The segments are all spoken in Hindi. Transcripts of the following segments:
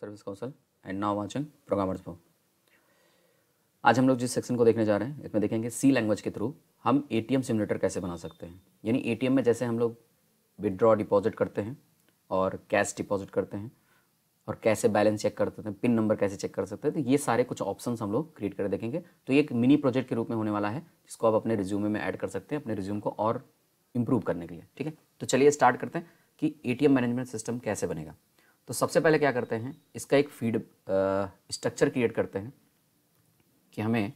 Service Kaushal and now watching programmers book आज हम लोग जिस सेक्शन को देखने जा रहे हैं इसमें देखेंगे सी लैंग्वेज के थ्रू हम ए टी एम कैसे बना सकते हैं यानी ए टी एम में जैसे हम लोग विदड्रॉ डिपॉजिट करते हैं और कैश डिपॉजिट करते हैं और कैसे बैलेंस चेक करते हैं पिन नंबर कैसे चेक कर सकते हैं तो ये सारे कुछ ऑप्शन हम लोग क्रिएट कर देखेंगे तो ये एक मिनी प्रोजेक्ट के रूप में होने वाला है जिसको आप अपने रिज्यूमे में ऐड कर सकते हैं अपने रिज्यूम को और इम्प्रूव करने के लिए ठीक है तो चलिए स्टार्ट करते हैं कि ए मैनेजमेंट सिस्टम कैसे बनेगा तो सबसे पहले क्या करते हैं इसका एक फीड स्ट्रक्चर क्रिएट करते हैं कि हमें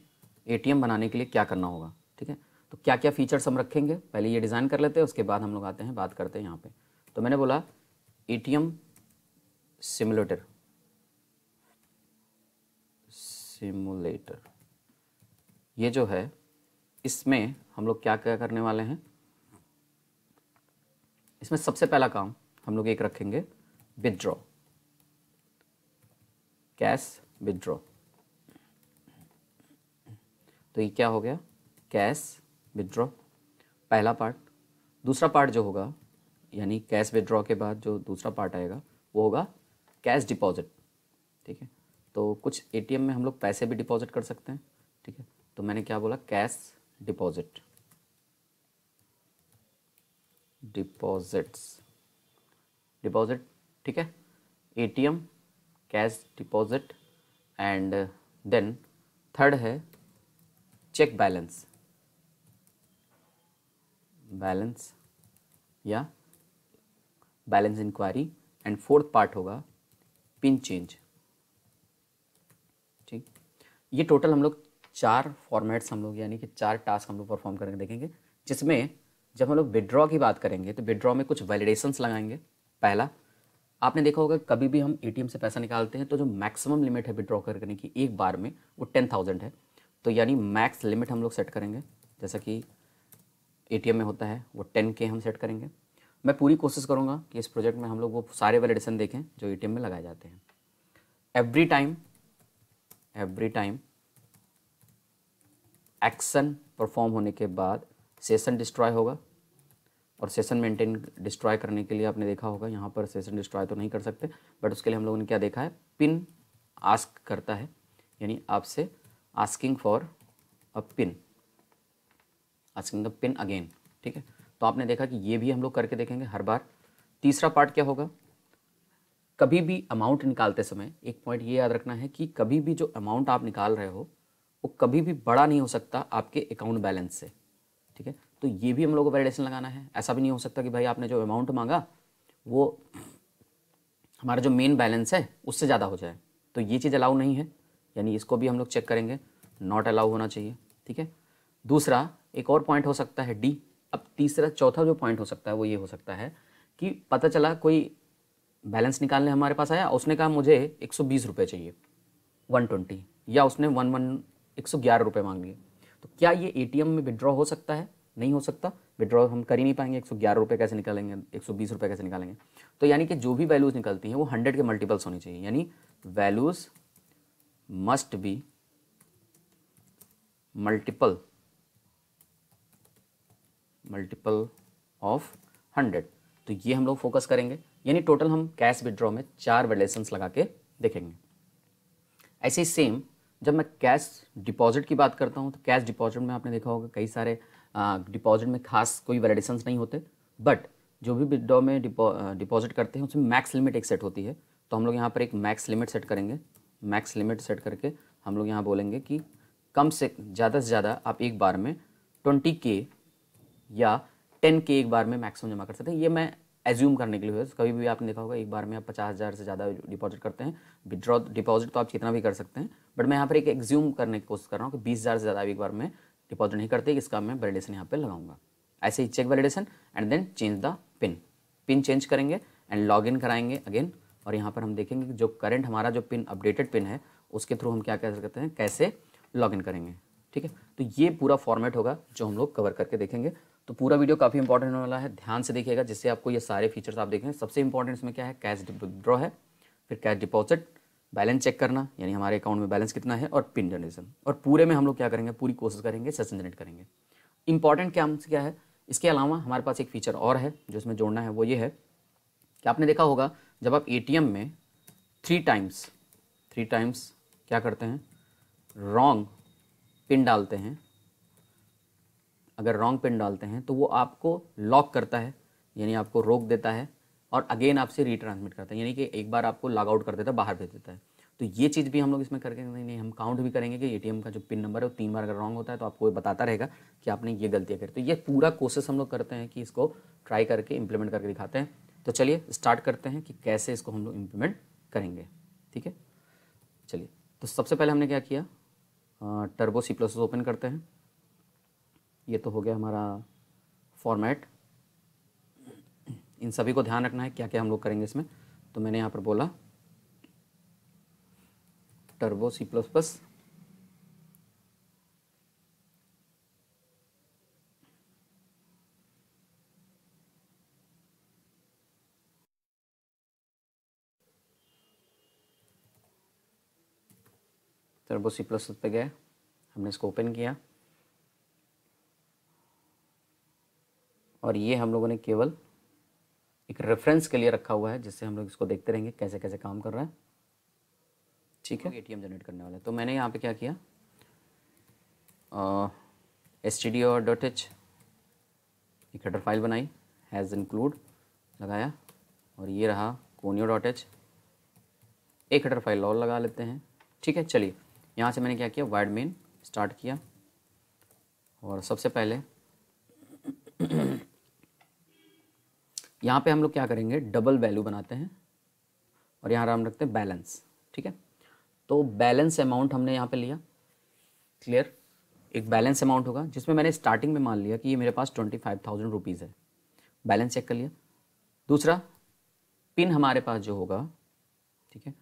ए बनाने के लिए क्या करना होगा ठीक है तो क्या क्या फीचर्स हम रखेंगे पहले ये डिज़ाइन कर लेते हैं उसके बाद हम लोग आते हैं बात करते हैं यहाँ पे तो मैंने बोला A T M simulator simulator ये जो है इसमें हम लोग क्या क्या करने वाले हैं इसमें सबसे पहला काम हम लोग एक रखेंगे withdraw कैश विदड्रॉ तो ये क्या हो गया कैश विदड्रॉ पहला पार्ट दूसरा पार्ट जो होगा यानी कैश विदड्रॉ के बाद जो दूसरा पार्ट आएगा वो होगा कैश डिपॉजिट ठीक है तो कुछ एटीएम में हम लोग पैसे भी डिपॉजिट कर सकते हैं ठीक है तो मैंने क्या बोला कैश डिपॉजिट डिपॉजिट्स डिपॉजिट ठीक है ATM cash deposit and then third है चेक बैलेंस बैलेंस या balance inquiry and fourth part होगा पिन चेंज ठीक ये टोटल हम लोग चार फॉर्मेट्स हम लोग यानी कि चार टास्क हम लोग परफॉर्म करके देखेंगे जिसमें जब हम लोग विड्रॉ की बात करेंगे तो विड्रॉ में कुछ वैलिडेशंस लगाएंगे पहला आपने देखा होगा कभी भी हम ए से पैसा निकालते हैं तो जो मैक्सिमम लिमिट है विड्रॉ करने की एक बार में वो टेन थाउजेंड है तो यानी मैक्स लिमिट हम लोग सेट करेंगे जैसा कि ए में होता है वो टेन के हम सेट करेंगे मैं पूरी कोशिश करूँगा कि इस प्रोजेक्ट में हम लोग वो सारे वैलिडेशन देखें जो ए में लगाए जाते हैं every time every time action perform होने के बाद सेशन डिस्ट्रॉय होगा और सेशन मेंटेन डिस्ट्रॉय करने के लिए आपने देखा होगा यहाँ पर सेशन डिस्ट्रॉय तो नहीं कर सकते बट उसके लिए हम लोगों ने क्या देखा है पिन आस्क करता है यानी आपसे asking for a pin asking the pin again ठीक है तो आपने देखा कि ये भी हम लोग करके देखेंगे हर बार तीसरा पार्ट क्या होगा कभी भी अमाउंट निकालते समय एक पॉइंट ये याद रखना है कि कभी भी जो अमाउंट आप निकाल रहे हो वो कभी भी बड़ा नहीं हो सकता आपके अकाउंट बैलेंस से ठीक है तो ये भी हम लोगों को वैलिडेशन लगाना है ऐसा भी नहीं हो सकता कि भाई आपने जो अमाउंट मांगा वो हमारा जो मेन बैलेंस है उससे ज़्यादा हो जाए तो ये चीज़ अलाउ नहीं है यानी इसको भी हम लोग चेक करेंगे नॉट अलाउ होना चाहिए ठीक है दूसरा एक और पॉइंट हो सकता है डी अब तीसरा चौथा जो पॉइंट हो सकता है वो ये हो सकता है कि पता चला कोई बैलेंस निकालने हमारे पास आया उसने कहा मुझे एक सौ बीस चाहिए वन ट्वेंटी या उसने वन वन एक सौ ग्यारह मांग लिए तो क्या ये ए में विड्रॉ हो सकता है नहीं हो सकता विड्रॉ हम कर ही नहीं पाएंगे एक सौ ग्यारह रुपये कैसे निकालेंगे एक सौ बीस रुपये कैसे निकालेंगे तो यानी कि जो भी वैल्यूज़ निकलती हैं वो हंड्रेड के मल्टीपल्स होनी चाहिए यानी values must be multiple multiple of hundred तो ये हम लोग फोकस करेंगे यानी टोटल हम कैश विड्रॉ में चार वेलेसन्स लगा के देखेंगे ऐसे ही सेम जब मैं कैश डिपॉजिट की बात करता हूँ तो कैश डिपॉजिट में आपने देखा होगा कई सारे डिपॉजिट में खास कोई वैलिडेशन नहीं होते बट जो भी विड्रॉ में डिपॉजिट करते हैं उसमें मैक्स लिमिट एक सेट होती है तो हम लोग यहाँ पर एक मैक्स लिमिट सेट करेंगे मैक्स लिमिट सेट करके हम लोग यहाँ बोलेंगे कि कम से ज़्यादा से ज़्यादा आप एक बार में ट्वेंटी के या टेन के एक बार में मैक्सिमम जमा कर सकते हैं ये मैं एज्यूम करने के लिए हुआ कभी भी आपने देखा होगा एक बार में आप पचास हज़ार से ज़्यादा डिपॉजिट करते हैं विदड्रॉ डिपॉजिट तो आप कितना भी कर सकते हैं बट मैं यहाँ पर एक एग्ज्यूम करने की कोशिश कर रहा हूँ कि बीस हज़ार से ज़्यादा एक बार में डिपॉजिट नहीं करते इसका मैं वैलिडेशन यहाँ पे लगाऊंगा ऐसे ही check validation and then change the pin pin change करेंगे एंड लॉग इन कराएंगे अगेन और यहाँ पर हम देखेंगे जो करंट हमारा जो पिन अपडेटेड पिन है उसके थ्रू हम क्या कर सकते हैं कैसे लॉग इन करेंगे ठीक है तो ये पूरा फॉर्मेट होगा जो हम लोग कवर करके देखेंगे तो पूरा वीडियो काफ़ी इंपॉर्टेंट होने वाला है ध्यान से देखिएगा जिससे आपको ये सारे फीचर्स आप देखें सबसे इंपॉर्टेंट इसमें क्या है कैश विद्रॉ है फिर कैश डिपॉजिट बैलेंस चेक करना यानी हमारे अकाउंट में बैलेंस कितना है और पिन जनरेशन और पूरे में हम लोग क्या करेंगे पूरी कोशिश करेंगे सेशन जनरेट करेंगे इंपॉर्टेंट क्या हमसे क्या है इसके अलावा हमारे पास एक फीचर और है जो इसमें जोड़ना है वो ये है कि आपने देखा होगा जब आप ए में थ्री टाइम्स थ्री टाइम्स क्या करते हैं रॉन्ग पिन डालते हैं अगर रॉन्ग पिन डालते हैं तो वो आपको लॉक करता है यानी आपको रोक देता है और अगेन आपसे रिट्रांसमिट करता है यानी कि एक बार आपको लॉग आउट कर देता है बाहर भेज देता है तो ये चीज़ भी हम लोग इसमें करके नहीं हम काउंट भी करेंगे कि ए का जो पिन नंबर है वो तीन बार अगर रॉन्ग होता है तो आपको बताता रहेगा कि आपने ये गलतियाँ करी तो ये पूरा कोशिश हम लोग करते हैं कि इसको ट्राई करके इम्प्लीमेंट करके दिखाते हैं तो चलिए स्टार्ट करते हैं कि कैसे इसको हम लोग इम्प्लीमेंट करेंगे ठीक है चलिए तो सबसे पहले हमने क्या किया टर्बो सी प्लस ओपन करते हैं ये तो हो गया हमारा फॉर्मेट इन सभी को ध्यान रखना है क्या क्या हम लोग करेंगे इसमें तो मैंने यहाँ पर बोला turbo C plus plus turbo C plus पे गए हमने इसको ओपन किया और ये हम लोगों ने केवल एक रेफरेंस के लिए रखा हुआ है जिससे हम लोग इसको देखते रहेंगे कैसे कैसे काम कर रहा है ठीक है एटीएम जनरेट करने वाला है तो मैंने यहाँ पे क्या किया एस टी डी और डॉट एच एक हेडर फाइल बनाई हैज़ इंक्लूड लगाया और ये रहा कोनियो डॉट एच एक हेडर फाइल और लगा लेते हैं ठीक है चलिए यहाँ से मैंने क्या किया वाइड मेन स्टार्ट किया और सबसे पहले यहाँ पे हम लोग क्या करेंगे डबल वैल्यू बनाते हैं और यहाँ हम रखते हैं बैलेंस ठीक है तो बैलेंस अमाउंट हमने यहाँ पे लिया क्लियर एक बैलेंस अमाउंट होगा जिसमें मैंने स्टार्टिंग में मान लिया कि ये मेरे पास ट्वेंटी फाइव थाउजेंड रुपीज़ है बैलेंस चेक कर लिया दूसरा पिन हमारे पास जो होगा ठीक है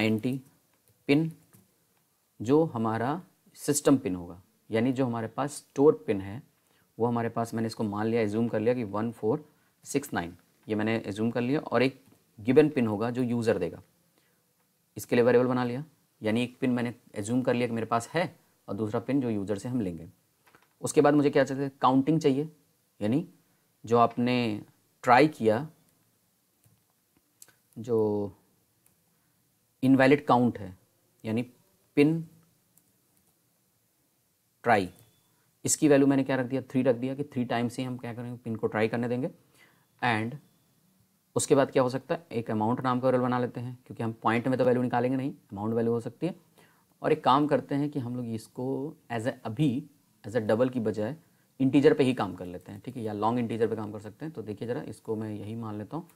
आई पिन जो हमारा सिस्टम पिन होगा यानी जो हमारे पास स्टोर पिन है वो हमारे पास मैंने इसको मान लिया एज्यूम कर लिया कि वन फोर सिक्स नाइन ये मैंने एज्यूम कर लिया और एक गिवन पिन होगा जो यूज़र देगा इसके लिए वेरिएबल बना लिया यानी एक पिन मैंने एज्यूम कर लिया कि मेरे पास है और दूसरा पिन जो यूज़र से हम लेंगे उसके बाद मुझे क्या चाहिए काउंटिंग चाहिए यानी जो आपने ट्राई किया जो इनवैलिड काउंट है यानी पिन ट्राई इसकी वैल्यू मैंने क्या रख दिया थ्री रख दिया कि थ्री टाइम्स ही हम क्या करेंगे पिन को ट्राई करने देंगे एंड उसके बाद क्या हो सकता है एक अमाउंट नाम का वेरिएबल बना लेते हैं क्योंकि हम पॉइंट में तो वैल्यू निकालेंगे नहीं अमाउंट वैल्यू हो सकती है और एक काम करते हैं कि हम लोग इसको एज ए अभी एज ए डबल की बजाय इंटीजर पे ही काम कर लेते हैं ठीक है या लॉन्ग इंटीजर पे काम कर सकते हैं तो देखिए ज़रा इसको मैं यही मान लेता हूँ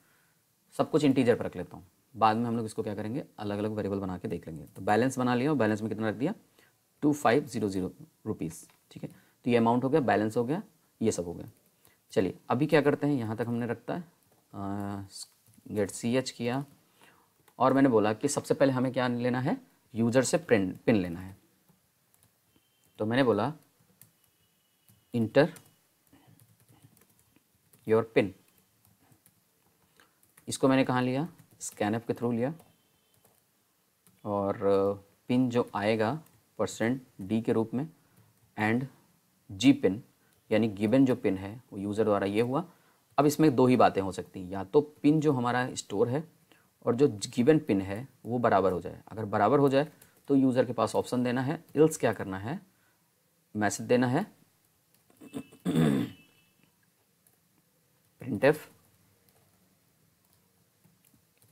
सब कुछ इंटीजर पर रख लेता हूँ बाद में हम लोग इसको क्या करेंगे अलग अलग वेरिएबल बना के देख लेंगे तो बैलेंस बना लिया और बैलेंस में कितना रख दिया two five zero zero rupees ठीक है तो ये अमाउंट हो गया बैलेंस हो गया ये सब हो गया चलिए अभी क्या करते हैं यहाँ तक हमने रखता है गेट सी एच किया और मैंने बोला कि सबसे पहले हमें क्या लेना है यूज़र से प्रिंट पिन लेना है तो मैंने बोला इंटर योर पिन इसको मैंने कहाँ लिया स्कैनअप के थ्रू लिया और पिन जो आएगा परसेंट डी के रूप में एंड जी पिन यानी गिवन जो पिन है वो यूज़र द्वारा ये हुआ अब इसमें दो ही बातें हो सकती हैं या तो पिन जो हमारा स्टोर है और जो गिवन पिन है वो बराबर हो जाए अगर बराबर हो जाए तो यूज़र के पास ऑप्शन देना है इल्स क्या करना है मैसेज देना है print printf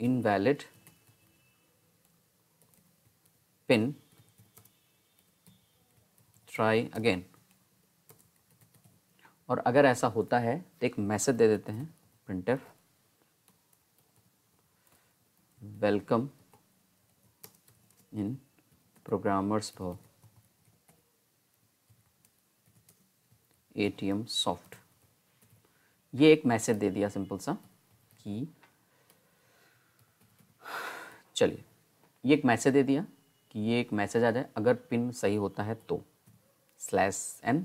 invalid pin try again और अगर ऐसा होता है तो एक मैसेज दे देते हैं printf welcome in programmers T ATM soft ये एक मैसेज दे दिया सिंपल सा कि चलिए ये एक मैसेज दे दिया कि ये एक मैसेज आ जाए अगर पिन सही होता है तो slash N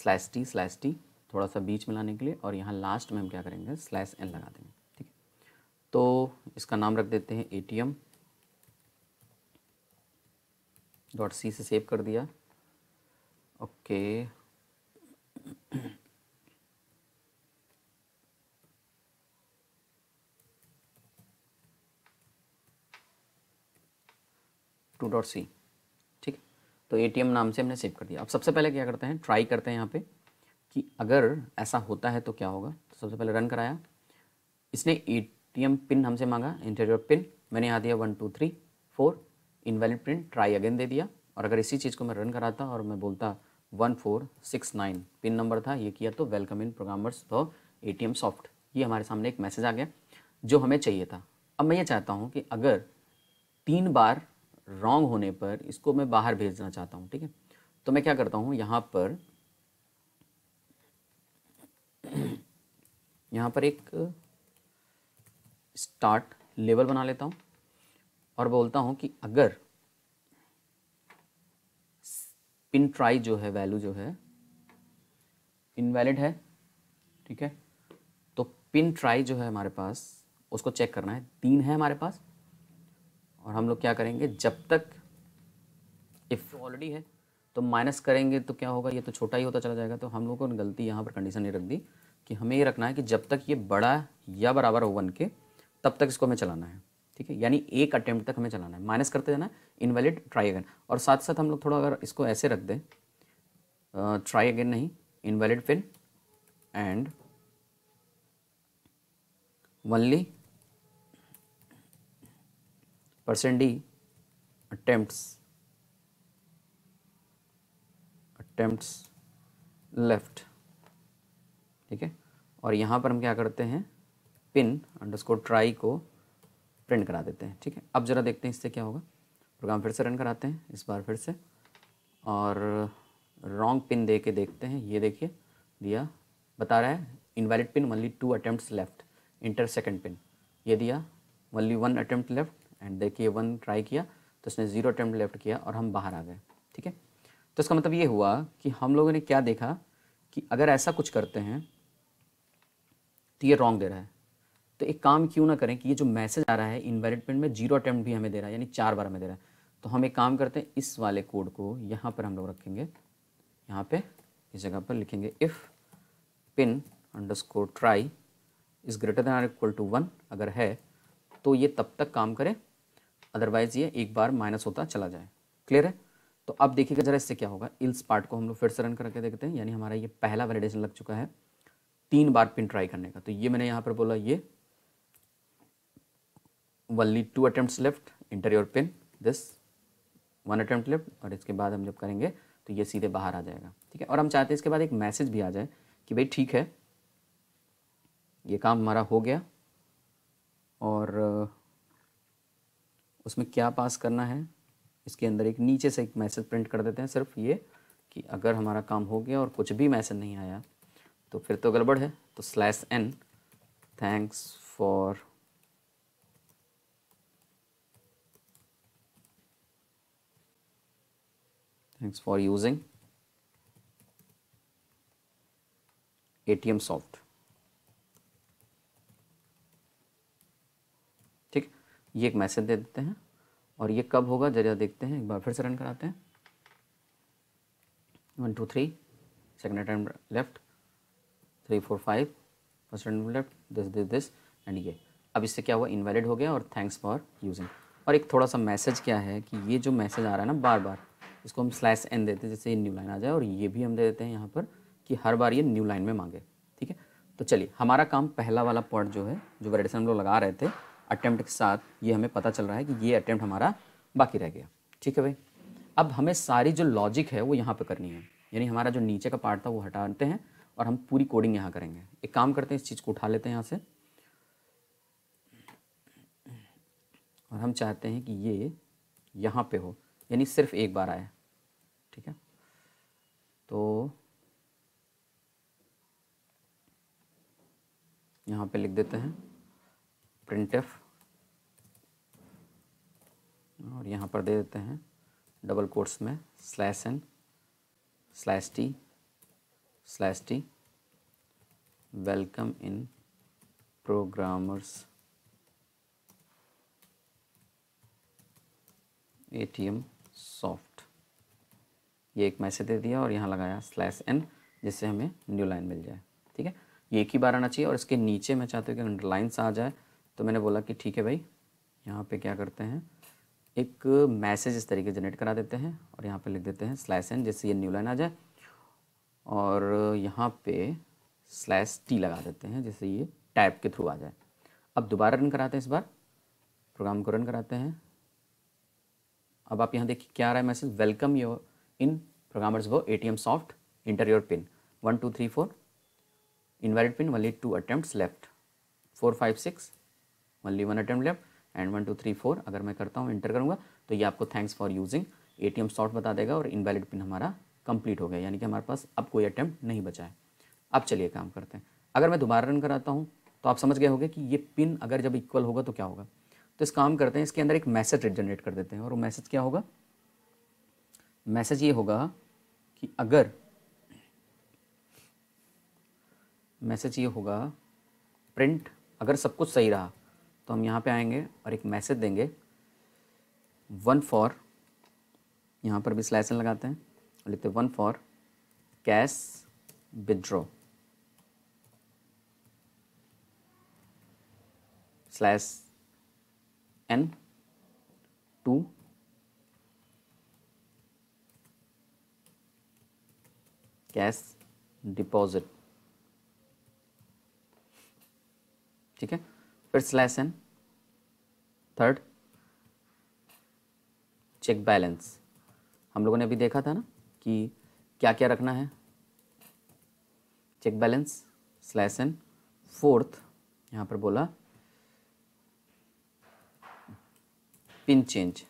slash T slash T थोड़ा सा बीच में लाने के लिए और यहाँ लास्ट में हम क्या करेंगे स्लैश एन लगा देंगे ठीक है तो इसका नाम रख देते हैं A T M dot C से सेव कर दिया ओके टू डॉट सी तो ए नाम से हमने सेव कर दिया अब सबसे पहले क्या करते हैं ट्राई करते हैं यहाँ पे कि अगर ऐसा होता है तो क्या होगा तो सबसे पहले रन कराया इसने ए पिन हमसे मांगा इंटीरियर पिन मैंने यहाँ दिया one two three four invalid print try again दे दिया और अगर इसी चीज़ को मैं रन कराता और मैं बोलता one four six nine pin number था ये किया तो वेलकम इन प्रोग्रामर्स तो ए सॉफ्ट ये हमारे सामने एक मैसेज आ गया जो हमें चाहिए था अब मैं ये चाहता हूँ कि अगर तीन बार रॉन्ग होने पर इसको मैं बाहर भेजना चाहता हूँ ठीक है तो मैं क्या करता हूँ यहाँ पर यहाँ पर एक स्टार्ट लेवल बना लेता हूँ और बोलता हूँ कि अगर पिन ट्राई जो है वैल्यू जो है इनवैलिड है ठीक है तो पिन ट्राई जो है हमारे पास उसको चेक करना है तीन है हमारे पास और हम लोग क्या करेंगे जब तक इफ़ ऑलरेडी है तो माइनस करेंगे तो क्या होगा ये तो छोटा ही होता चला जाएगा तो हम लोग को गलती यहाँ पर कंडीशन ये रख दी कि हमें ये रखना है कि जब तक ये बड़ा या बराबर हो वन के तब तक इसको हमें चलाना है ठीक है यानी एक अटैम्प्ट तक हमें चलाना है माइनस करते जाना इनवैलिड ट्राई अगेन और साथ साथ हम लोग थोड़ा अगर इसको ऐसे रख दें ट्राई अगेन नहीं invalid pin and only Person D attempts attempts left ठीक है और यहाँ पर हम क्या करते हैं पिन अंडरस्कोर ट्राई को प्रिंट करा देते हैं ठीक है अब ज़रा देखते हैं इससे क्या होगा प्रोग्राम फिर से रन कराते हैं इस बार फिर से और रॉन्ग पिन दे के देखते हैं ये देखिए दिया बता रहा है invalid pin only two attempt left enter second pin ये दिया only one attempt left and देखिए वन ट्राई किया तो उसने ज़ीरो अटैम्प्ट लेफ्ट किया और हम बाहर आ गए ठीक है तो इसका मतलब ये हुआ कि हम लोगों ने क्या देखा कि अगर ऐसा कुछ करते हैं तो ये रॉन्ग दे रहा है तो एक काम क्यों ना करें कि ये जो मैसेज आ रहा है इनवैलिड पेंट में जीरो अटैम्प्ट भी हमें दे रहा है यानी चार बार हमें दे रहा है तो हम एक काम करते हैं इस वाले कोड को यहाँ पर हम लोग रखेंगे यहाँ पे इस जगह पर लिखेंगे if pin score try is greater than or equal to one अगर है तो ये तब तक काम करे अदरवाइज़ ये एक बार माइनस होता चला जाए क्लियर है तो अब देखिएगा जरा इससे क्या होगा इल्स पार्ट को हम लोग फिर से रन करके देखते हैं यानी हमारा ये पहला वैलिडेशन लग चुका है तीन बार पिन ट्राई करने का तो ये मैंने यहाँ पर बोला ये only two attempt left enter your pin this one attempt left और इसके बाद हम जब करेंगे तो ये सीधे बाहर आ जाएगा ठीक है और हम चाहते हैं इसके बाद एक मैसेज भी आ जाए कि भाई ठीक है ये काम हमारा हो गया और उसमें क्या पास करना है इसके अंदर एक नीचे से एक मैसेज प्रिंट कर देते हैं सिर्फ ये कि अगर हमारा काम हो गया और कुछ भी मैसेज नहीं आया तो फिर तो गड़बड़ है तो slash N thanks for thanks for using A T M soft ये एक मैसेज दे देते हैं और ये कब होगा जरिया देखते हैं एक बार फिर से रन कराते हैं one two three second attempt left three four five first attempt left this this this and ये अब इससे क्या हुआ इनवैलिड हो गया और थैंक्स फॉर यूजिंग और एक थोड़ा सा मैसेज क्या है कि ये जो मैसेज आ रहा है ना बार बार इसको हम स्लैश एन देते हैं जैसे ये न्यू लाइन आ जाए और ये भी हम दे देते हैं यहाँ पर कि हर बार ये न्यू लाइन में मांगे ठीक है तो चलिए हमारा काम पहला वाला पॉइंट जो है जो वेडिसन हम लोग लगा रहे थे अटैम्प्ट के साथ ये हमें पता चल रहा है कि ये अटैम्प्ट हमारा बाकी रह गया ठीक है भाई अब हमें सारी जो लॉजिक है वो यहाँ पर करनी है यानी हमारा जो नीचे का पार्ट था वो हटाते हैं और हम पूरी कोडिंग यहाँ करेंगे एक काम करते हैं इस चीज़ को उठा लेते हैं यहाँ से और हम चाहते हैं कि ये यहाँ पे हो यानी सिर्फ एक बार आए ठीक है तो यहाँ पे लिख देते हैं प्रिंट एफ और यहाँ पर दे देते हैं डबल कोट्स में slash N slash T slash T welcome in programmers ATM soft ये एक मैसेज दे दिया और यहाँ लगाया स्लैश एन जिससे हमें न्यू लाइन मिल जाए ठीक है ये एक ही बार आना चाहिए और इसके नीचे मैं चाहता हूँ कि अंडरलाइंस आ जाए तो मैंने बोला कि ठीक है भाई यहाँ पे क्या करते हैं एक मैसेज इस तरीके जनरेट करा देते हैं और यहाँ पे लिख देते हैं स्लैश एन जैसे ये न्यू लाइन आ जाए और यहाँ पे स्लैश टी लगा देते हैं जैसे ये टैप के थ्रू आ जाए अब दोबारा रन कराते हैं इस बार प्रोग्राम को रन कराते हैं अब आप यहाँ देखिए क्या आ रहा है message welcome your in programmers वो A T M soft enter your pin one two three four invalid pin only two attempt left four five six only one attempt left and one two three four अगर मैं करता हूँ इंटर करूँगा तो ये आपको thanks for using A T M बता देगा और इनवैलिड पिन हमारा कंप्लीट हो गया यानी कि हमारे पास अब कोई अटैम्प्ट नहीं बचा है अब चलिए काम करते हैं अगर मैं दोबारा रन कराता हूँ तो आप समझ गए होंगे कि ये पिन अगर जब इक्वल होगा तो क्या होगा तो इस काम करते हैं इसके अंदर एक मैसेज जनरेट कर देते हैं और वो मैसेज क्या होगा मैसेज ये होगा कि अगर मैसेज ये होगा प्रिंट अगर सब कुछ सही रहा तो हम यहाँ पे आएंगे और एक मैसेज देंगे वन फॉर यहाँ पर भी स्लाइसन लगाते हैं और लिखते one for cash withdraw slash N two cash deposit ठीक है फिर slash N third check balance हम लोगों ने अभी देखा था ना कि क्या क्या रखना है check balance slash N fourth यहाँ पर बोला pin change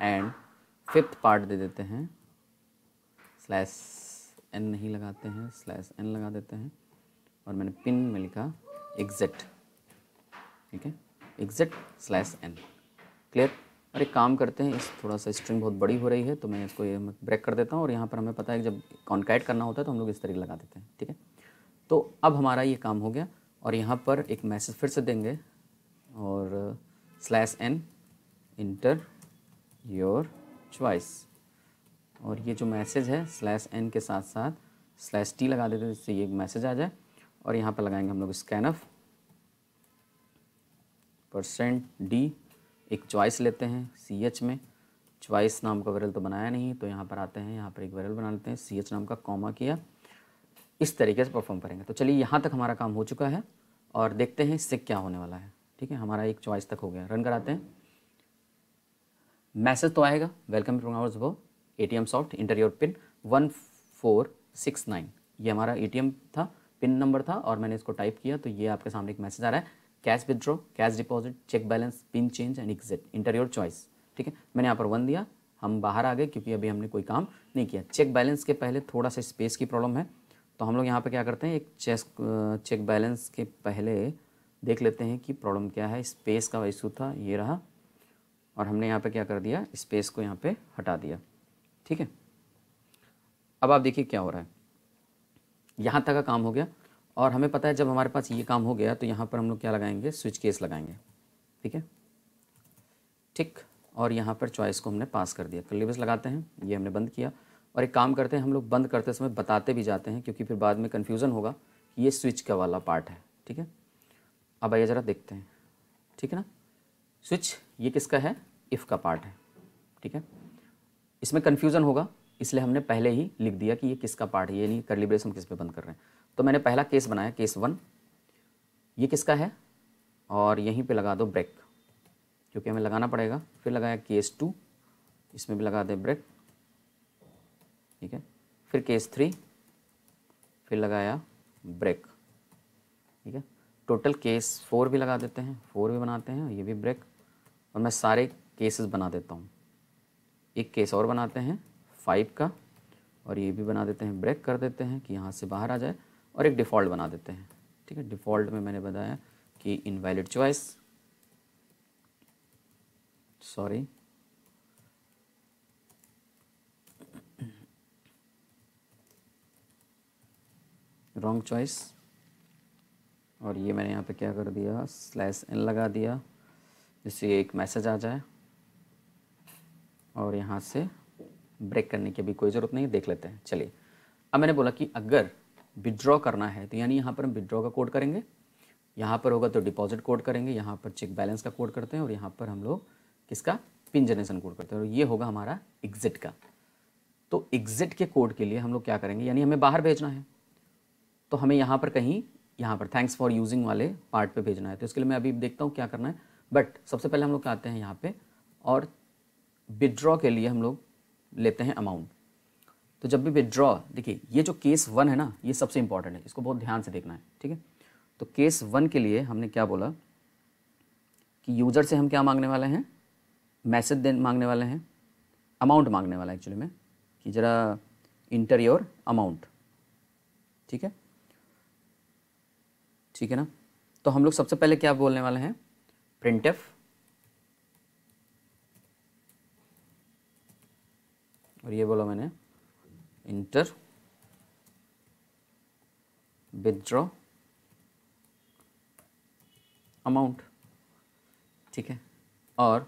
and fifth part दे देते हैं स्लैश एन नहीं लगाते हैं स्लैश एन लगा देते हैं और मैंने पिन में लिखा एग्जिट ठीक है एग्जैक्ट स्लैश एन क्लियर और एक काम करते हैं इस थोड़ा सा स्ट्रिंग बहुत बड़ी हो रही है तो मैं इसको ये ब्रेक कर देता हूँ और यहाँ पर हमें पता है कि जब कॉन्कैट करना होता है तो हम लोग इस तरीके लगा देते हैं ठीक है तो अब हमारा ये काम हो गया और यहाँ पर एक मैसेज फिर से देंगे और slash N enter your choice और ये जो मैसेज है स्लैश एन के साथ साथ स्लैश टी लगा देते हैं जिससे ये मैसेज आ जाए और यहाँ पर लगाएंगे हम लोग स्कैनफ परसेंट डी एक चॉइस लेते हैं सी एच में चॉइस नाम का वेरल तो बनाया नहीं तो यहाँ पर आते हैं यहाँ पर एक वेरल बना लेते हैं सी एच नाम का कॉमा किया इस तरीके से परफॉर्म करेंगे तो चलिए यहाँ तक हमारा काम हो चुका है और देखते हैं इससे क्या होने वाला है ठीक है हमारा एक चॉइस तक हो गया रन कराते हैं मैसेज तो आएगा वेलकम प्रोग्रामर्स वो A T M soft enter your pin one four six nine ये हमारा ए टी एम था पिन नंबर था और मैंने इसको टाइप किया तो ये आपके सामने एक मैसेज आ रहा है cash withdraw cash deposit check balance pin change and exit enter your choice ठीक है मैंने यहाँ पर वन दिया हम बाहर आ गए क्योंकि अभी हमने कोई काम नहीं किया चेक बैलेंस के पहले थोड़ा सा स्पेस की प्रॉब्लम है तो हम लोग यहाँ पे क्या करते हैं एक चेस चेक बैलेंस के पहले देख लेते हैं कि प्रॉब्लम क्या है स्पेस का इशू था ये रहा और हमने यहाँ पे क्या कर दिया स्पेस को यहाँ पे हटा दिया ठीक है अब आप देखिए क्या हो रहा है यहाँ तक का काम हो गया और हमें पता है जब हमारे पास ये काम हो गया तो यहाँ पर हम लोग क्या लगाएंगे स्विच केस लगाएंगे ठीक है ठीक और यहाँ पर चॉइस को हमने पास कर दिया कलेबस लगाते हैं ये हमने बंद किया और एक काम करते हैं हम लोग बंद करते समय बताते भी जाते हैं क्योंकि फिर बाद में कन्फ्यूज़न होगा कि ये स्विच का वाला पार्ट है ठीक है अब आइए ज़रा देखते हैं ठीक है ना स्विच ये किसका है इफ़ का पार्ट है ठीक है इसमें कन्फ्यूज़न होगा इसलिए हमने पहले ही लिख दिया कि ये किसका पार्ट है ये नहीं कर ब्रेस हम किस पे बंद कर रहे हैं तो मैंने पहला केस बनाया केस वन ये किसका है और यहीं पे लगा दो ब्रेक क्योंकि हमें लगाना पड़ेगा फिर लगाया केस टू इसमें भी लगा दे ब्रेक ठीक है फिर केस थ्री फिर लगाया ब्रेक ठीक है टोटल केस फोर भी लगा देते हैं फोर भी बनाते हैं ये भी ब्रेक और मैं सारे केसेस बना देता हूँ एक केस और बनाते हैं फाइव का और ये भी बना देते हैं ब्रेक कर देते हैं कि यहाँ से बाहर आ जाए और एक डिफ़ॉल्ट बना देते हैं ठीक है डिफ़ॉल्ट में मैंने बताया कि invalid choice sorry wrong choice और ये मैंने यहाँ पे क्या कर दिया स्लैश एन लगा दिया जिससे एक मैसेज आ जाए और यहाँ से ब्रेक करने की भी कोई ज़रूरत नहीं देख लेते हैं चलिए अब मैंने बोला कि अगर विड्रॉ करना है तो यानी यहाँ पर हम विड्रॉ का कोड करेंगे यहाँ पर होगा तो डिपॉजिट कोड करेंगे यहाँ पर चेक बैलेंस का कोड करते हैं और यहाँ पर हम लोग किसका पिन जनरेशन कोड करते हैं और ये होगा हमारा एग्जिट का तो एग्जिट के कोड के लिए हम लोग क्या करेंगे यानी हमें बाहर भेजना है तो हमें यहाँ पर कहीं यहाँ पर थैंक्स फॉर यूजिंग वाले पार्ट पे भेजना है तो इसके लिए मैं अभी देखता हूँ क्या करना है बट सबसे पहले हम लोग क्या आते हैं यहाँ पे और विदड्रॉ के लिए हम लोग लेते हैं अमाउंट तो जब भी विदड्रॉ देखिए ये जो केस वन है ना ये सबसे इंपॉर्टेंट है इसको बहुत ध्यान से देखना है ठीक है तो केस वन के लिए हमने क्या बोला कि यूज़र से हम क्या मांगने वाले हैं मैसेज देने मांगने वाले हैं अमाउंट मांगने वाला एक्चुअली में कि ज़रा इंटर योर अमाउंट ठीक है ठीक है ना तो हम लोग सबसे पहले क्या बोलने वाले हैं प्रिंट एफ और ये बोला मैंने enter withdraw अमाउंट ठीक है और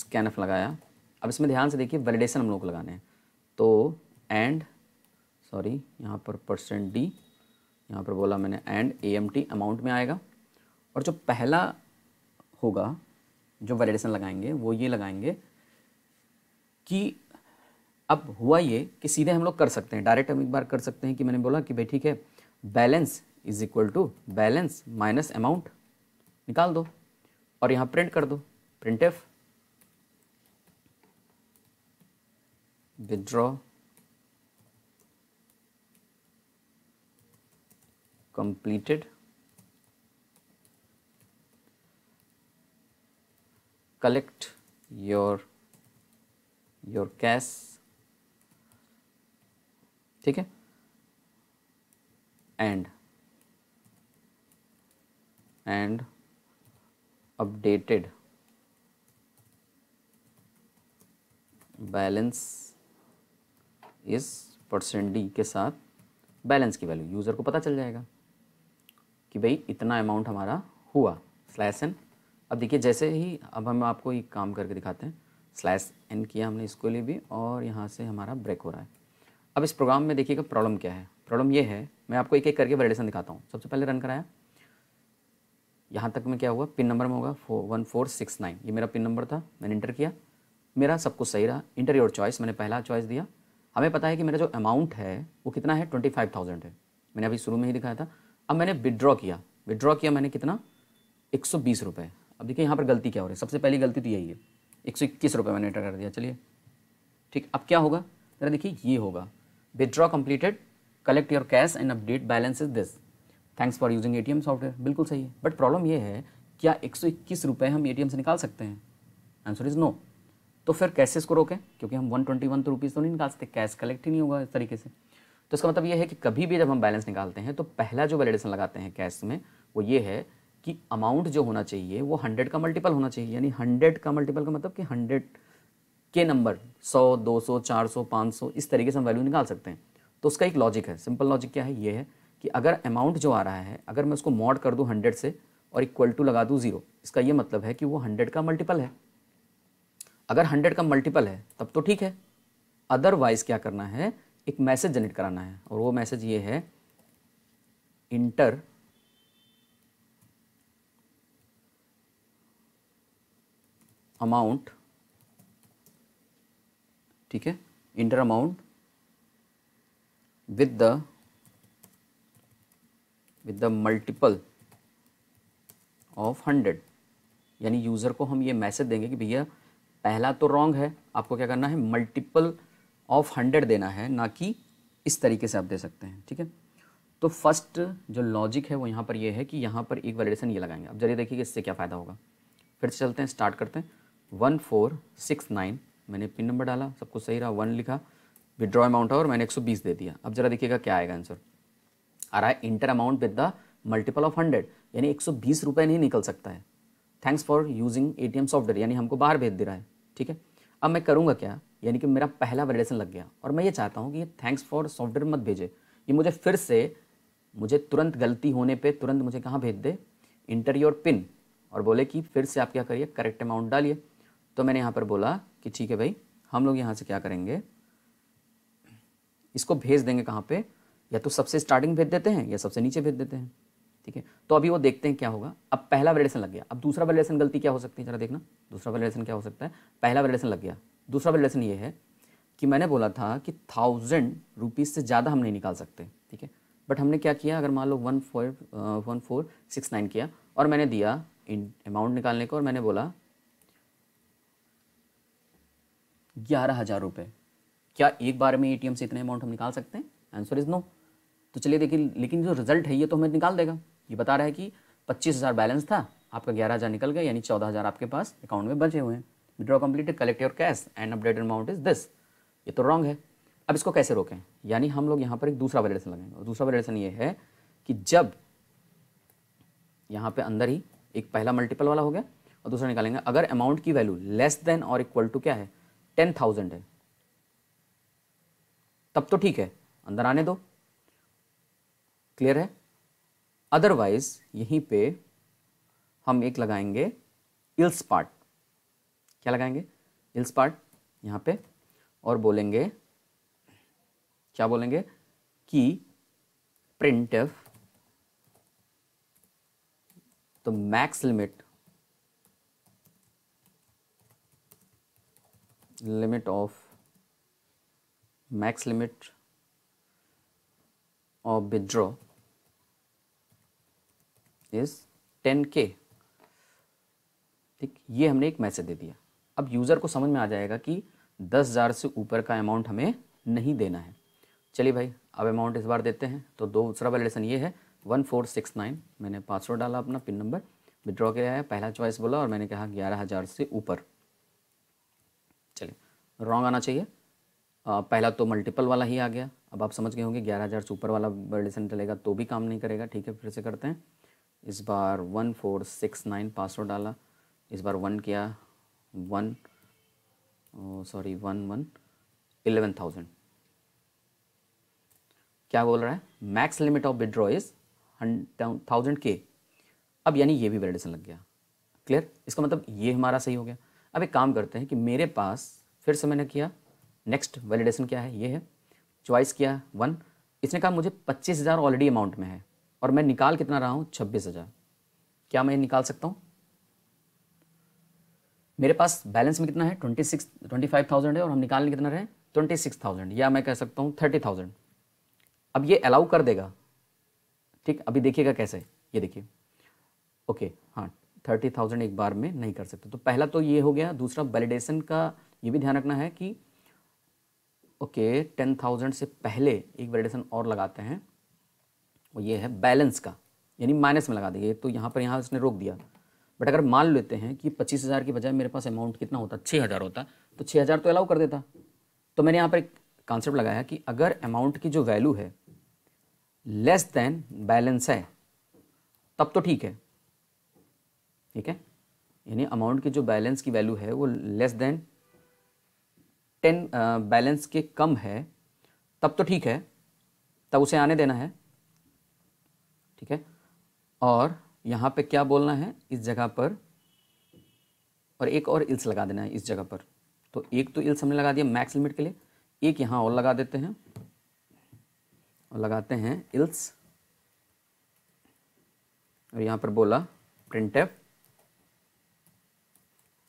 स्कैन एफ लगाया अब इसमें ध्यान से देखिए वैलिडेशन हम लोग को लगाने हैं तो एंड सॉरी यहाँ पर परसेंट डी यहाँ पर बोला मैंने and A M T amount में आएगा और जो पहला होगा जो वैलिडेशन लगाएंगे वो ये लगाएंगे कि अब हुआ ये कि सीधे हम लोग कर सकते हैं डायरेक्ट हम एक बार कर सकते हैं कि मैंने बोला कि भाई ठीक है balance is equal to balance minus amount निकाल दो और यहाँ प्रिंट कर दो printf withdraw completed collect your your cash ठीक है and and updated balance is percent D के साथ बैलेंस की वैल्यू यूज़र को पता चल जाएगा कि भाई इतना अमाउंट हमारा हुआ स्लैश एन अब देखिए जैसे ही अब हम आपको ये काम करके दिखाते हैं स्लैश एन किया हमने इसको लिए भी और यहाँ से हमारा ब्रेक हो रहा है अब इस प्रोग्राम में देखिएगा प्रॉब्लम क्या है प्रॉब्लम ये है मैं आपको एक एक करके वेरिडेशन दिखाता हूँ सबसे पहले रन कराया यहाँ तक में क्या हुआ पिन नंबर में होगा four one four six nine ये मेरा पिन नंबर था मैंने इंटर किया मेरा सब कुछ सही रहा इंटर योर चॉइस मैंने पहला चॉइस दिया हमें पता है कि मेरा जो अमाउंट है वो कितना है ट्वेंटी फाइव थाउजेंड है मैंने अभी शुरू में ही दिखाया था अब मैंने विदड्रॉ किया विदड्रॉ किया मैंने कितना एक सौ बीस रुपये अब देखिए यहाँ पर गलती क्या हो रही है सबसे पहली गलती तो यही है एक सौ इक्कीस रुपये मैंने एंटर कर दिया चलिए ठीक अब क्या होगा ज़रा देखिए ये होगा withdraw completed collect your cash and update balance is this thanks for using M software बिल्कुल सही है बट प्रॉब्लम यह है क्या एक सौ इक्कीस रुपये हम एम से निकाल सकते हैं आंसर इज़ नो तो फिर कैसे को रोकें क्योंकि हम वन ट्वेंटी वन तो रुपीज़ तो नहीं निकाल सकते कैश कलेक्ट ही नहीं होगा इस तरीके से तो इसका मतलब यह है कि कभी भी जब हम बैलेंस निकालते हैं तो पहला जो वैलिडेशन लगाते हैं कैश में वो ये है कि अमाउंट जो होना चाहिए वो हंड्रेड का मल्टीपल होना चाहिए यानी हंड्रेड का मल्टीपल का मतलब कि हंड्रेड के नंबर 100, 200, 400, 500 इस तरीके से हम वैल्यू निकाल सकते हैं तो उसका एक लॉजिक है सिंपल लॉजिक क्या है ये है कि अगर अमाउंट जो आ रहा है अगर मैं उसको मॉड कर दूँ हंड्रेड से और इक्वल टू लगा दूँ जीरो इसका ये मतलब है कि वो हंड्रेड का मल्टीपल है अगर हंड्रेड का मल्टीपल है तब तो ठीक है अदरवाइज क्या करना है एक मैसेज जनरेट कराना है और वो मैसेज ये है इंटर अमाउंट ठीक है enter amount with the with the multiple of hundred यानी यूज़र को हम ये मैसेज देंगे कि भैया पहला तो रॉन्ग है आपको क्या करना है मल्टीपल ऑफ हंड्रेड देना है ना कि इस तरीके से आप दे सकते हैं ठीक है तो फर्स्ट जो लॉजिक है वो यहाँ पर ये यह है कि यहाँ पर एक वैलिडेशन ये लगाएंगे अब जरिए देखिए इससे क्या फ़ायदा होगा फिर से चलते हैं स्टार्ट करते हैं वन फोर सिक्स नाइन मैंने पिन नंबर डाला सब कुछ सही रहा वन लिखा विदड्रॉ अमाउंट और मैंने 120 दे दिया अब जरा देखिएगा क्या आएगा आंसर आ रहा है enter amount with the multiple of hundred यानी एक सौ नहीं निकल सकता है thanks for using a software यानी हमको बाहर भेज दे रहा है ठीक है अब मैं करूँगा क्या यानी कि मेरा पहला वेरिडेशन लग गया और मैं ये चाहता हूँ कि ये थैंक्स फॉर सॉफ्टवेयर मत भेजे ये मुझे फिर से मुझे तुरंत गलती होने पे तुरंत मुझे कहाँ भेज दे इंटर योर पिन और बोले कि फिर से आप क्या करिए करेक्ट अमाउंट डालिए तो मैंने यहाँ पर बोला कि ठीक है भाई हम लोग यहाँ से क्या करेंगे इसको भेज देंगे कहाँ पे या तो सबसे स्टार्टिंग भेज देते हैं या सबसे नीचे भेज देते हैं ठीक है तो अभी वो देखते हैं क्या होगा अब पहला वैलिडेशन लग गया अब दूसरा वैलिडेशन गलती क्या हो सकती है जरा देखना दूसरा वैलिडेशन क्या हो सकता है पहला वैलिडेशन लग गया दूसरा वैलिडेशन ये है कि मैंने बोला था कि थाउजेंड रुपीज़ से ज़्यादा हम नहीं निकाल सकते ठीक है बट हमने क्या किया अगर मान लो one four one four six nine किया और मैंने दिया इन अमाउंट निकालने को और मैंने बोला ग्यारह हज़ार रुपये क्या एक बार में एटीएम से इतने अमाउंट हम निकाल सकते हैं आंसर इज़ नो तो चलिए देखिए लेकिन जो रिजल्ट है ये तो हमें निकाल देगा ये बता रहा है कि पच्चीस हज़ार बैलेंस था आपका ग्यारह हज़ार निकल गया यानी चौदह हज़ार आपके पास अकाउंट में बचे हुए हैं withdraw completed collect your cash and updated amount is this ये तो रॉन्ग है अब इसको कैसे रोकें यानी हम लोग यहाँ पर एक दूसरा वेरिएशन लगाएंगे और दूसरा वेरिएशन ये है कि जब यहाँ पे अंदर ही एक पहला मल्टीपल वाला हो गया और दूसरा निकालेंगे अगर अमाउंट की वैल्यू लेस देन और इक्वल टू क्या है टेन थाउजेंड है तब तो ठीक है अंदर आने दो क्लियर है अदरवाइज यहीं पे हम एक लगाएंगे इल्स पार्ट क्या लगाएंगे इल्स पार्ट यहां पे और बोलेंगे क्या बोलेंगे कि print the max limit limit of max limit of withdraw is 10k ठीक ये हमने एक मैसेज दे दिया अब यूज़र को समझ में आ जाएगा कि दस हज़ार से ऊपर का अमाउंट हमें नहीं देना है चलिए भाई अब अमाउंट इस बार देते हैं तो दूसरा वैलिडेशन ये है वन फोर सिक्स नाइन मैंने पासवर्ड डाला अपना पिन नंबर विड्रॉ के लिए आया पहला चॉइस बोला और मैंने कहा ग्यारह हज़ार से ऊपर रॉन्ग आना चाहिए आ, पहला तो मल्टीपल वाला ही आ गया अब आप समझ गए होंगे ग्यारह हज़ार से ऊपर वाला वर्डेशन डलेगा तो भी काम नहीं करेगा ठीक है फिर से करते हैं इस बार one four six nine password डाला इस बार वन किया one sorry one one eleven thousand क्या बोल रहा है max limit of withdraw is thousand के अब यानी ये भी वेरिडेशन लग गया क्लियर इसका मतलब ये हमारा सही हो गया अब एक काम करते हैं कि मेरे पास फिर से मैंने किया नेक्स्ट वैलिडेशन क्या है ये है चॉइस किया वन इसने कहा मुझे पच्चीस हज़ार ऑलरेडी अमाउंट में है और मैं निकाल कितना रहा हूँ छब्बीस हज़ार क्या मैं निकाल सकता हूँ मेरे पास बैलेंस में कितना है twenty six twenty five thousand है और हम निकालने कितना रहे ट्वेंटी सिक्स थाउजेंड या मैं कह सकता हूँ थर्टी थाउजेंड अब ये अलाउ कर देगा ठीक अभी देखिएगा कैसे ये देखिए ओके हाँ थर्टी थाउजेंड एक बार में नहीं कर सकते तो पहला तो ये हो गया दूसरा वैलिडेशन का ये भी ध्यान रखना है कि ओके टेन थाउजेंड से पहले एक वेरिएशन और लगाते हैं वो ये है बैलेंस का यानी माइनस में लगा दिए तो यहाँ पर यहाँ इसने रोक दिया बट अगर मान लेते हैं कि पच्चीस हज़ार के बजाय मेरे पास अमाउंट कितना होता छः हज़ार होता तो छः हज़ार तो अलाउ कर देता तो मैंने यहाँ पर एक कॉन्सेप्ट लगाया कि अगर अमाउंट की जो वैल्यू है लेस देन बैलेंस है तब तो ठीक है ठीक है यानी अमाउंट की जो बैलेंस की वैल्यू है वो लेस देन टेन बैलेंस के कम है तब तो ठीक है तब उसे आने देना है ठीक है और यहाँ पे क्या बोलना है इस जगह पर और एक और इल्स लगा देना है इस जगह पर तो एक तो इल्स हमने लगा दिया मैक्स लिमिट के लिए एक यहाँ और लगा देते हैं और लगाते हैं इल्स और यहाँ पर बोला प्रिंट एफ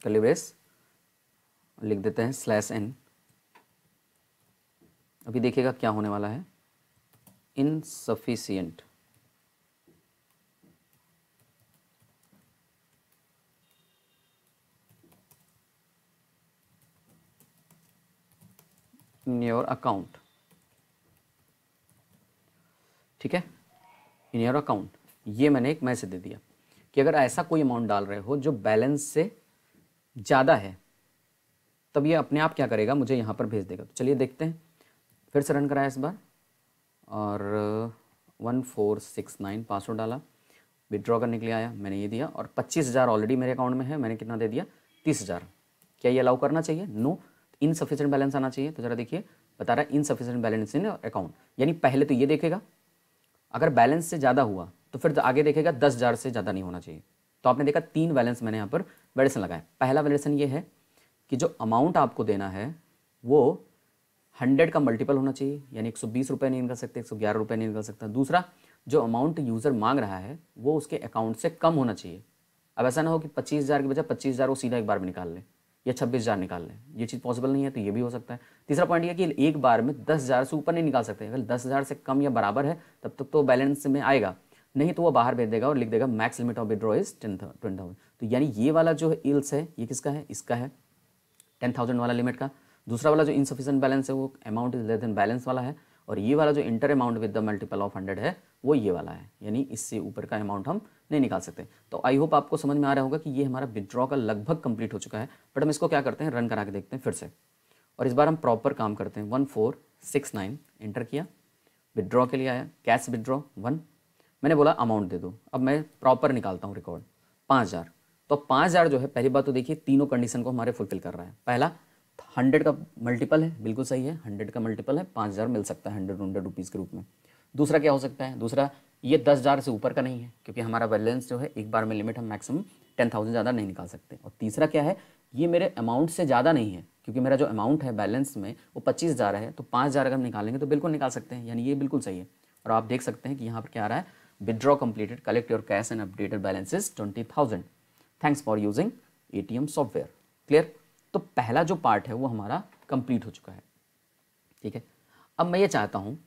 कलिवेस लिख देते हैं स्लैश एन अभी देखिएगा क्या होने वाला है इनसफिशियंट इन योर अकाउंट ठीक है इन योर अकाउंट ये मैंने एक मैसेज दे दिया कि अगर ऐसा कोई अमाउंट डाल रहे हो जो बैलेंस से ज़्यादा है तब ये अपने आप क्या करेगा मुझे यहां पर भेज देगा तो चलिए देखते हैं फिर से रन कराया इस बार और one four six nine password डाला विड्रॉ करने के लिए आया मैंने ये दिया और पच्चीस हज़ार ऑलरेडी मेरे अकाउंट में है मैंने कितना दे दिया तीस हज़ार क्या ये अलाउ करना चाहिए नो no. इनसफिशेंट बैलेंस आना चाहिए तो ज़रा देखिए बता रहा है इनसफिशेंट बैलेंस इन अकाउंट यानी पहले तो ये देखेगा अगर बैलेंस से ज़्यादा हुआ तो फिर तो आगे देखेगा दस हज़ार से ज़्यादा नहीं होना चाहिए तो आपने देखा तीन बैलेंस मैंने यहाँ पर वेडिसन लगाया पहला वेडिसन ये है कि जो अमाउंट आपको देना है वो हंड्रेड का मल्टीपल होना चाहिए यानी एक सौ बीस रुपये नहीं निकल सकते एक सौ ग्यारह रुपये नहीं निकल सकता दूसरा जो अमाउंट यूज़र मांग रहा है वो उसके अकाउंट से कम होना चाहिए अब ऐसा ना हो कि पच्चीस हज़ार के बजाय पच्चीस हज़ार वो सीधा एक बार में निकाल लें या छब्बीस हज़ार निकाल लें ये चीज़ पॉसिबल नहीं है तो ये भी हो सकता है तीसरा पॉइंट ये कि एक बार में दस हज़ार से ऊपर नहीं निकाल सकते अगर दस हज़ार से कम या बराबर है तब तक तो बैलेंस में आएगा नहीं तो वो बाहर भेज देगा और लिख देगा max limit of withdraw is ten twenty thousand तो यानी ये वाला जो इल्स है ये किसका है इसका है टेन थाउजेंड वाला लिमिट का दूसरा वाला जो इनसफिशियंट बैलेंस है वो amount is less than balance वाला है और ये वाला जो enter amount with the multiple of hundred है वो ये वाला है यानी इससे ऊपर का अमाउंट हम नहीं निकाल सकते तो आई होप आपको समझ में आ रहा होगा कि ये हमारा विदड्रॉ का लगभग कंप्लीट हो चुका है बट हम इसको क्या करते हैं रन करा के देखते हैं फिर से और इस बार हम प्रॉपर काम करते हैं one four six nine enter किया विदड्रॉ के लिए आया कैश विदड्रॉ वन मैंने बोला अमाउंट दे दो अब मैं प्रॉपर निकालता हूँ रिकॉर्ड पाँच हज़ार तो पाँच हज़ार जो है पहली बात तो देखिए तीनों कंडीशन को हमारे फुलफिल कर रहा है पहला हंड्रेड का मल्टीपल है बिल्कुल सही है हंड्रेड का मल्टीपल है पाँच हज़ार मिल सकता है हंड्रेड हंड्रेड रुपीज़ के रूप में दूसरा क्या हो सकता है दूसरा ये दस हज़ार से ऊपर का नहीं है क्योंकि हमारा बैलेंस जो है एक बार में लिमिट हम मैक्सिमम टेन थाउजेंड ज़्यादा नहीं निकाल सकते और तीसरा क्या है ये मेरे अमाउंट से ज़्यादा नहीं है क्योंकि मेरा जो अमाउंट है बैलेंस में वो पच्चीस हज़ार है तो पाँच हज़ार अगर निकालेंगे तो बिल्कुल निकाल सकते हैं यानी ये बिल्कुल सही है और आप देख सकते हैं कि यहाँ पर क्या आ रहा है withdraw completed collect your cash and updated balances twenty thousand thanks for using a software clear तो पहला जो पार्ट है वो हमारा कंप्लीट हो चुका है ठीक है अब मैं ये चाहता हूँ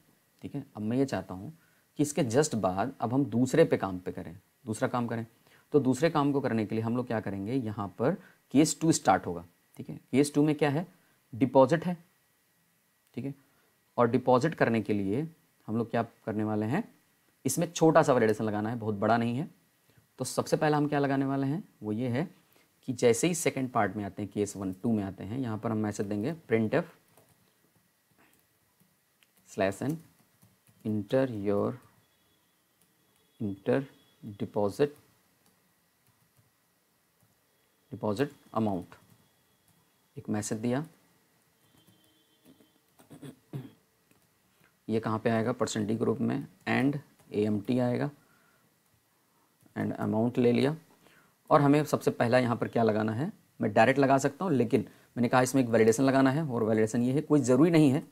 ठीक है अब मैं ये चाहता हूँ कि इसके जस्ट बाद अब हम दूसरे पे काम पे करें दूसरा काम करें तो दूसरे काम को करने के लिए हम लोग क्या करेंगे यहाँ पर केस टू स्टार्ट होगा ठीक है केस टू में क्या है डिपॉजिट है ठीक है और डिपॉजिट करने के लिए हम लोग क्या करने वाले हैं इसमें छोटा सा वेडेशन लगाना है बहुत बड़ा नहीं है तो सबसे पहला हम क्या लगाने वाले हैं वो ये है कि जैसे ही सेकेंड पार्ट में आते हैं केस वन टू में आते हैं यहाँ पर हम मैसेज देंगे print F slash N enter your enter deposit deposit amount एक मैसेज दिया ये कहाँ पे आएगा परसेंटी ग्रुप में एंड ए आएगा एंड अमाउंट ले लिया और हमें सबसे पहला यहाँ पर क्या लगाना है मैं डायरेक्ट लगा सकता हूँ लेकिन मैंने कहा इसमें एक वैलिडेशन लगाना है और वैलिडेशन ये है कोई ज़रूरी नहीं है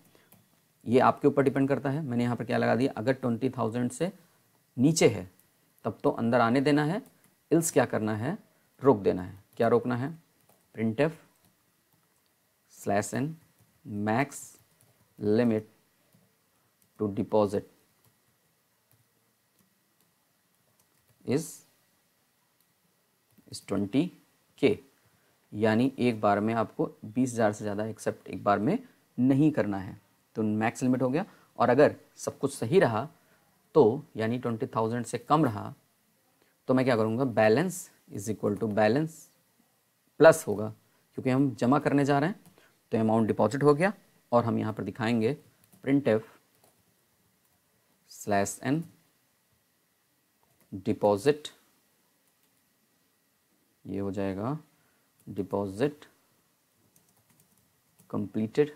ये आपके ऊपर डिपेंड करता है मैंने यहाँ पर क्या लगा दिया अगर ट्वेंटी थाउजेंड से नीचे है तब तो अंदर आने देना है इल्स क्या करना है रोक देना है क्या रोकना है print F slash N max limit to deposit is is twenty K यानी एक बार में आपको बीस हज़ार से ज़्यादा एक्सेप्ट एक बार में नहीं करना है तो मैक्स लिमिट हो गया और अगर सब कुछ सही रहा तो यानी ट्वेंटी थाउजेंड से कम रहा तो मैं क्या करूँगा balance is equal to balance plus होगा क्योंकि हम जमा करने जा रहे हैं तो अमाउंट डिपॉजिट हो गया और हम यहाँ पर दिखाएंगे print F slash N deposit ये हो जाएगा deposit completed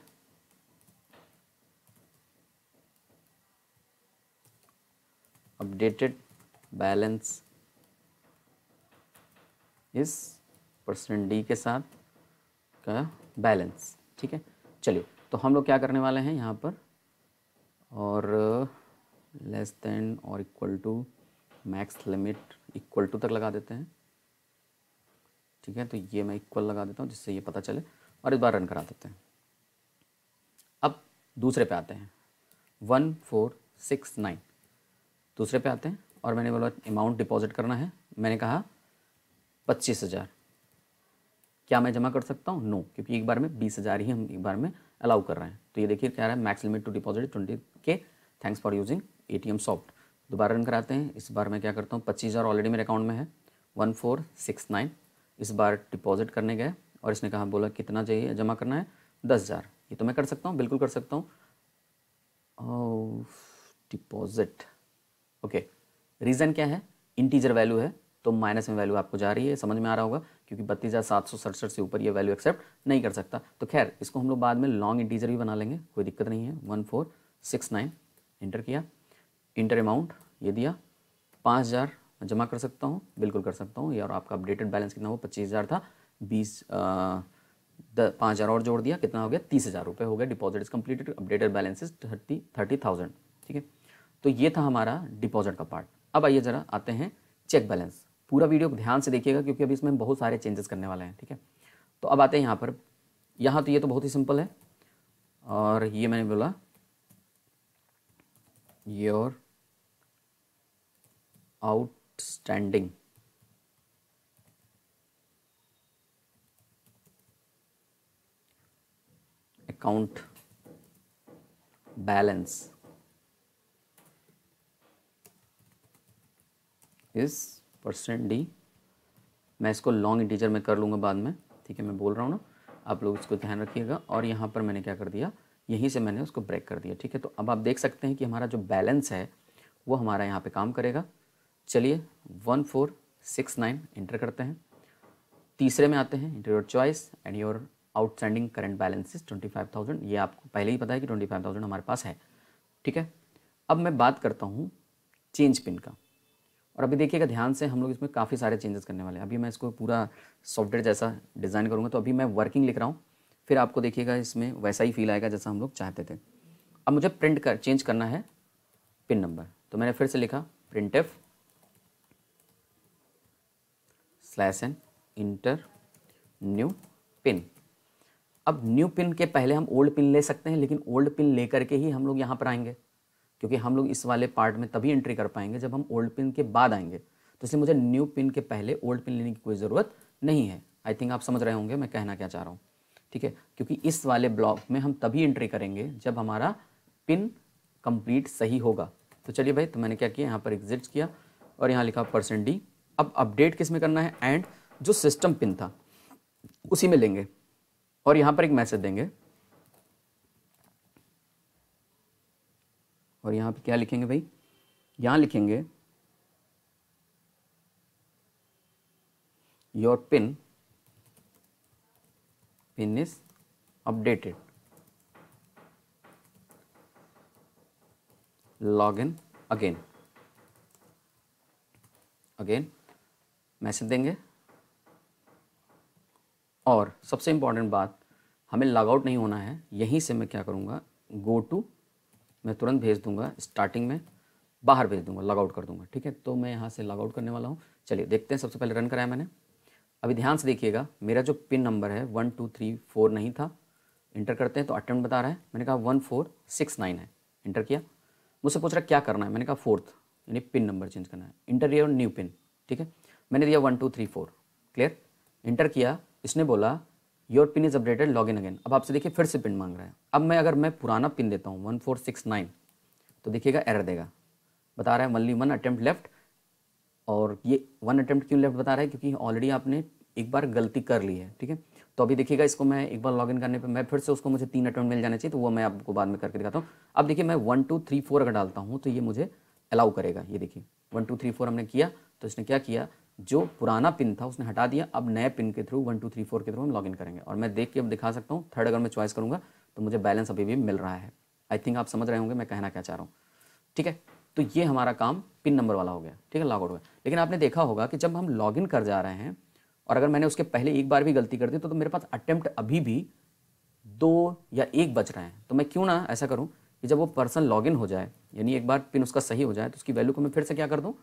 updated balance is percent D के साथ का बैलेंस ठीक है चलिए तो हम लोग क्या करने वाले हैं यहाँ पर और लेस देन और equal to max limit equal to तक लगा देते हैं ठीक है तो ये मैं इक्वल लगा देता हूँ जिससे ये पता चले और इस बार रन करा देते हैं अब दूसरे पे आते हैं वन फोर सिक्स नाइन दूसरे पे आते हैं और मैंने बोला अमाउंट डिपॉजिट करना है मैंने कहा पच्चीस हज़ार क्या मैं जमा कर सकता हूँ नो क्योंकि एक बार में बीस हज़ार ही हम एक बार में अलाउ कर रहे हैं तो ये देखिए क्या रहा है max limit to deposit twenty K thanks for using A T M soft दोबारा रन कराते हैं इस बार मैं क्या करता हूँ पच्चीस हज़ार ऑलरेडी मेरे अकाउंट में है वन फोर सिक्स नाइन इस बार डिपॉजिट करने गए और इसने कहा बोला कितना चाहिए जमा करना है दस हज़ार ये तो मैं कर सकता हूँ बिल्कुल कर सकता हूँ डिपॉजिट ओके रीज़न क्या है इंटीजर वैल्यू है तो माइनस में वैल्यू आपको जा रही है समझ में आ रहा होगा क्योंकि बत्तीस हज़ार सात सौ सड़सठ से ऊपर ये वैल्यू एक्सेप्ट नहीं कर सकता तो खैर इसको हम लोग बाद में लॉन्ग इंटीजर भी बना लेंगे कोई दिक्कत नहीं है one four six nine enter किया इंटर अमाउंट ये दिया पाँच हज़ार जमा कर सकता हूँ बिल्कुल कर सकता हूँ और आपका अपडेटेड बैलेंस कितना हुआ पच्चीस हज़ार था बीस पाँच हज़ार और जोड़ दिया कितना हो गया तीस हज़ार रुपये हो गया deposit is completed updated balance is thirty thirty thousand ठीक है तो ये था हमारा डिपॉजिट का पार्ट अब आइए ज़रा आते हैं चेक बैलेंस पूरा वीडियो ध्यान से देखिएगा क्योंकि अभी इसमें बहुत सारे चेंजेस करने वाले हैं ठीक है तो अब आते हैं यहाँ पर यहाँ तो ये तो बहुत ही सिंपल है और ये मैंने बोला ये और out standing account balance is percent D मैं इसको लॉन्ग इंटीजर में कर लूँगा बाद में ठीक है मैं बोल रहा हूँ ना आप लोग इसको ध्यान रखिएगा और यहाँ पर मैंने क्या कर दिया यहीं से मैंने उसको ब्रेक कर दिया ठीक है तो अब आप देख सकते हैं कि हमारा जो बैलेंस है वो हमारा यहाँ पे काम करेगा चलिए one four six nine enter करते हैं तीसरे में आते हैं enter your choice and your outstanding current balance is twenty five thousand ये आपको पहले ही पता है कि ट्वेंटी फाइव थाउजेंड हमारे पास है ठीक है अब मैं बात करता हूँ चेंज पिन का और अभी देखिएगा ध्यान से हम लोग इसमें काफ़ी सारे चेंजेस करने वाले हैं अभी मैं इसको पूरा सॉफ्टवेयर जैसा डिज़ाइन करूँगा तो अभी मैं वर्किंग लिख रहा हूँ फिर आपको देखिएगा इसमें वैसा ही फील आएगा जैसा हम लोग चाहते थे अब मुझे प्रिंट कर चेंज करना है पिन नंबर तो मैंने फिर से लिखा print F slash N enter new pin अब न्यू पिन के पहले हम ओल्ड पिन ले सकते हैं लेकिन ओल्ड पिन लेकर के ही हम लोग यहाँ पर आएंगे क्योंकि हम लोग इस वाले पार्ट में तभी एंट्री कर पाएंगे जब हम ओल्ड पिन के बाद आएंगे तो इसलिए मुझे न्यू पिन के पहले ओल्ड पिन लेने की कोई ज़रूरत नहीं है आई थिंक आप समझ रहे होंगे मैं कहना क्या चाह रहा हूँ ठीक है क्योंकि इस वाले ब्लॉक में हम तभी एंट्री करेंगे जब हमारा पिन कंप्लीट सही होगा तो चलिए भाई तो मैंने क्या किया यहाँ पर एग्जिट किया और यहाँ लिखा परसेंट डी अब अपडेट किस में करना है एंड जो सिस्टम पिन था उसी में लेंगे और यहां पर एक मैसेज देंगे और यहां पे क्या लिखेंगे भाई यहां लिखेंगे your pin pin is updated log in again again message देंगे और सबसे इम्पॉर्टेंट बात हमें लॉगआउट नहीं होना है यहीं से मैं क्या करूँगा गो टू मैं तुरंत भेज दूंगा स्टार्टिंग में बाहर भेज दूंगा लॉगआउट कर दूंगा ठीक है तो मैं यहाँ से लॉगआउट करने वाला हूँ चलिए देखते हैं सबसे पहले रन कराया मैंने अभी ध्यान से देखिएगा मेरा जो पिन नंबर है वन टू थ्री फोर नहीं था इंटर करते हैं तो अटेम्प्ट बता रहा है मैंने कहा वन फोर सिक्स नाइन है इंटर किया मुझसे पूछ रहा क्या करना है मैंने कहा फोर्थ यानी पिन नंबर चेंज करना है इंटर और न्यू पिन ठीक है मैंने दिया one two three four clear enter किया इसने बोला your pin is updated log in again अब आपसे देखिए फिर से पिन मांग रहा है अब मैं अगर मैं पुराना पिन देता हूँ वन फोर सिक्स नाइन तो देखिएगा एरर देगा बता रहा है मल्ली वन अटैम्प्ट लेफ्ट और ये वन अटैम्प्ट क्यों लेफ्ट बता रहा है क्योंकि ऑलरेडी आपने एक बार गलती कर ली है ठीक है तो अभी देखिएगा इसको मैं एक बार इन करने पर मैं फिर से उसको मुझे तीन अटैम्प्ट मिल जाने चाहिए तो वो मैं आपको बाद में करके दिखाता हूँ अब देखिए मैं वन टू थ्री फोर अगर डालता हूँ तो ये मुझे अलाउ करेगा ये देखिए वन टू थ्री फोर हमने किया तो इसने क्या किया जो पुराना पिन था उसने हटा दिया अब नए पिन के through one two three four के थ्रू हम लॉग करेंगे और मैं देख के अब दिखा सकता हूँ थर्ड अगर मैं चॉइस करूँगा तो मुझे बैलेंस अभी भी मिल रहा है आई थिंक आप समझ रहे होंगे मैं कहना क्या चाह रहा हूँ ठीक है तो ये हमारा काम पिन नंबर वाला हो गया ठीक है लॉग आउट हो गया लेकिन आपने देखा होगा कि जब हम इन कर जा रहे हैं और अगर मैंने उसके पहले एक बार भी गलती कर दी तो, तो मेरे पास अटैम्प्ट अभी भी दो या एक बच रहे हैं तो मैं क्यों ना ऐसा करूँ कि जब वो पर्सन इन हो जाए यानी एक बार पिन उसका सही हो जाए तो उसकी वैल्यू को मैं फिर से क्या कर दूँ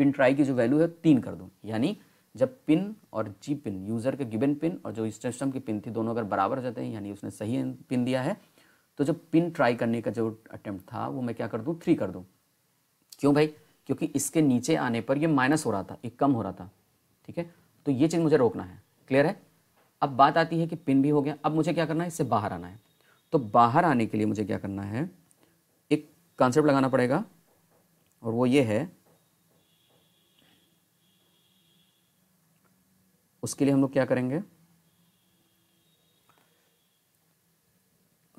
पिन ट्राई की जो वैल्यू है तीन कर दूँ यानी जब पिन और जी पिन यूज़र के गिवन पिन और जो सिस्टम की पिन थी दोनों अगर बराबर हो जाते हैं यानी उसने सही पिन दिया है तो जब पिन ट्राई करने का जो अटैम्प्ट था वो मैं क्या कर दूँ थ्री कर दूँ क्यों भाई क्योंकि इसके नीचे आने पर ये माइनस हो रहा था ये कम हो रहा था ठीक है तो ये चीज़ मुझे रोकना है क्लियर है अब बात आती है कि पिन भी हो गया अब मुझे क्या करना है इससे बाहर आना है तो बाहर आने के लिए मुझे क्या करना है एक कॉन्सेप्ट लगाना पड़ेगा और वो ये है उसके लिए हम लोग क्या करेंगे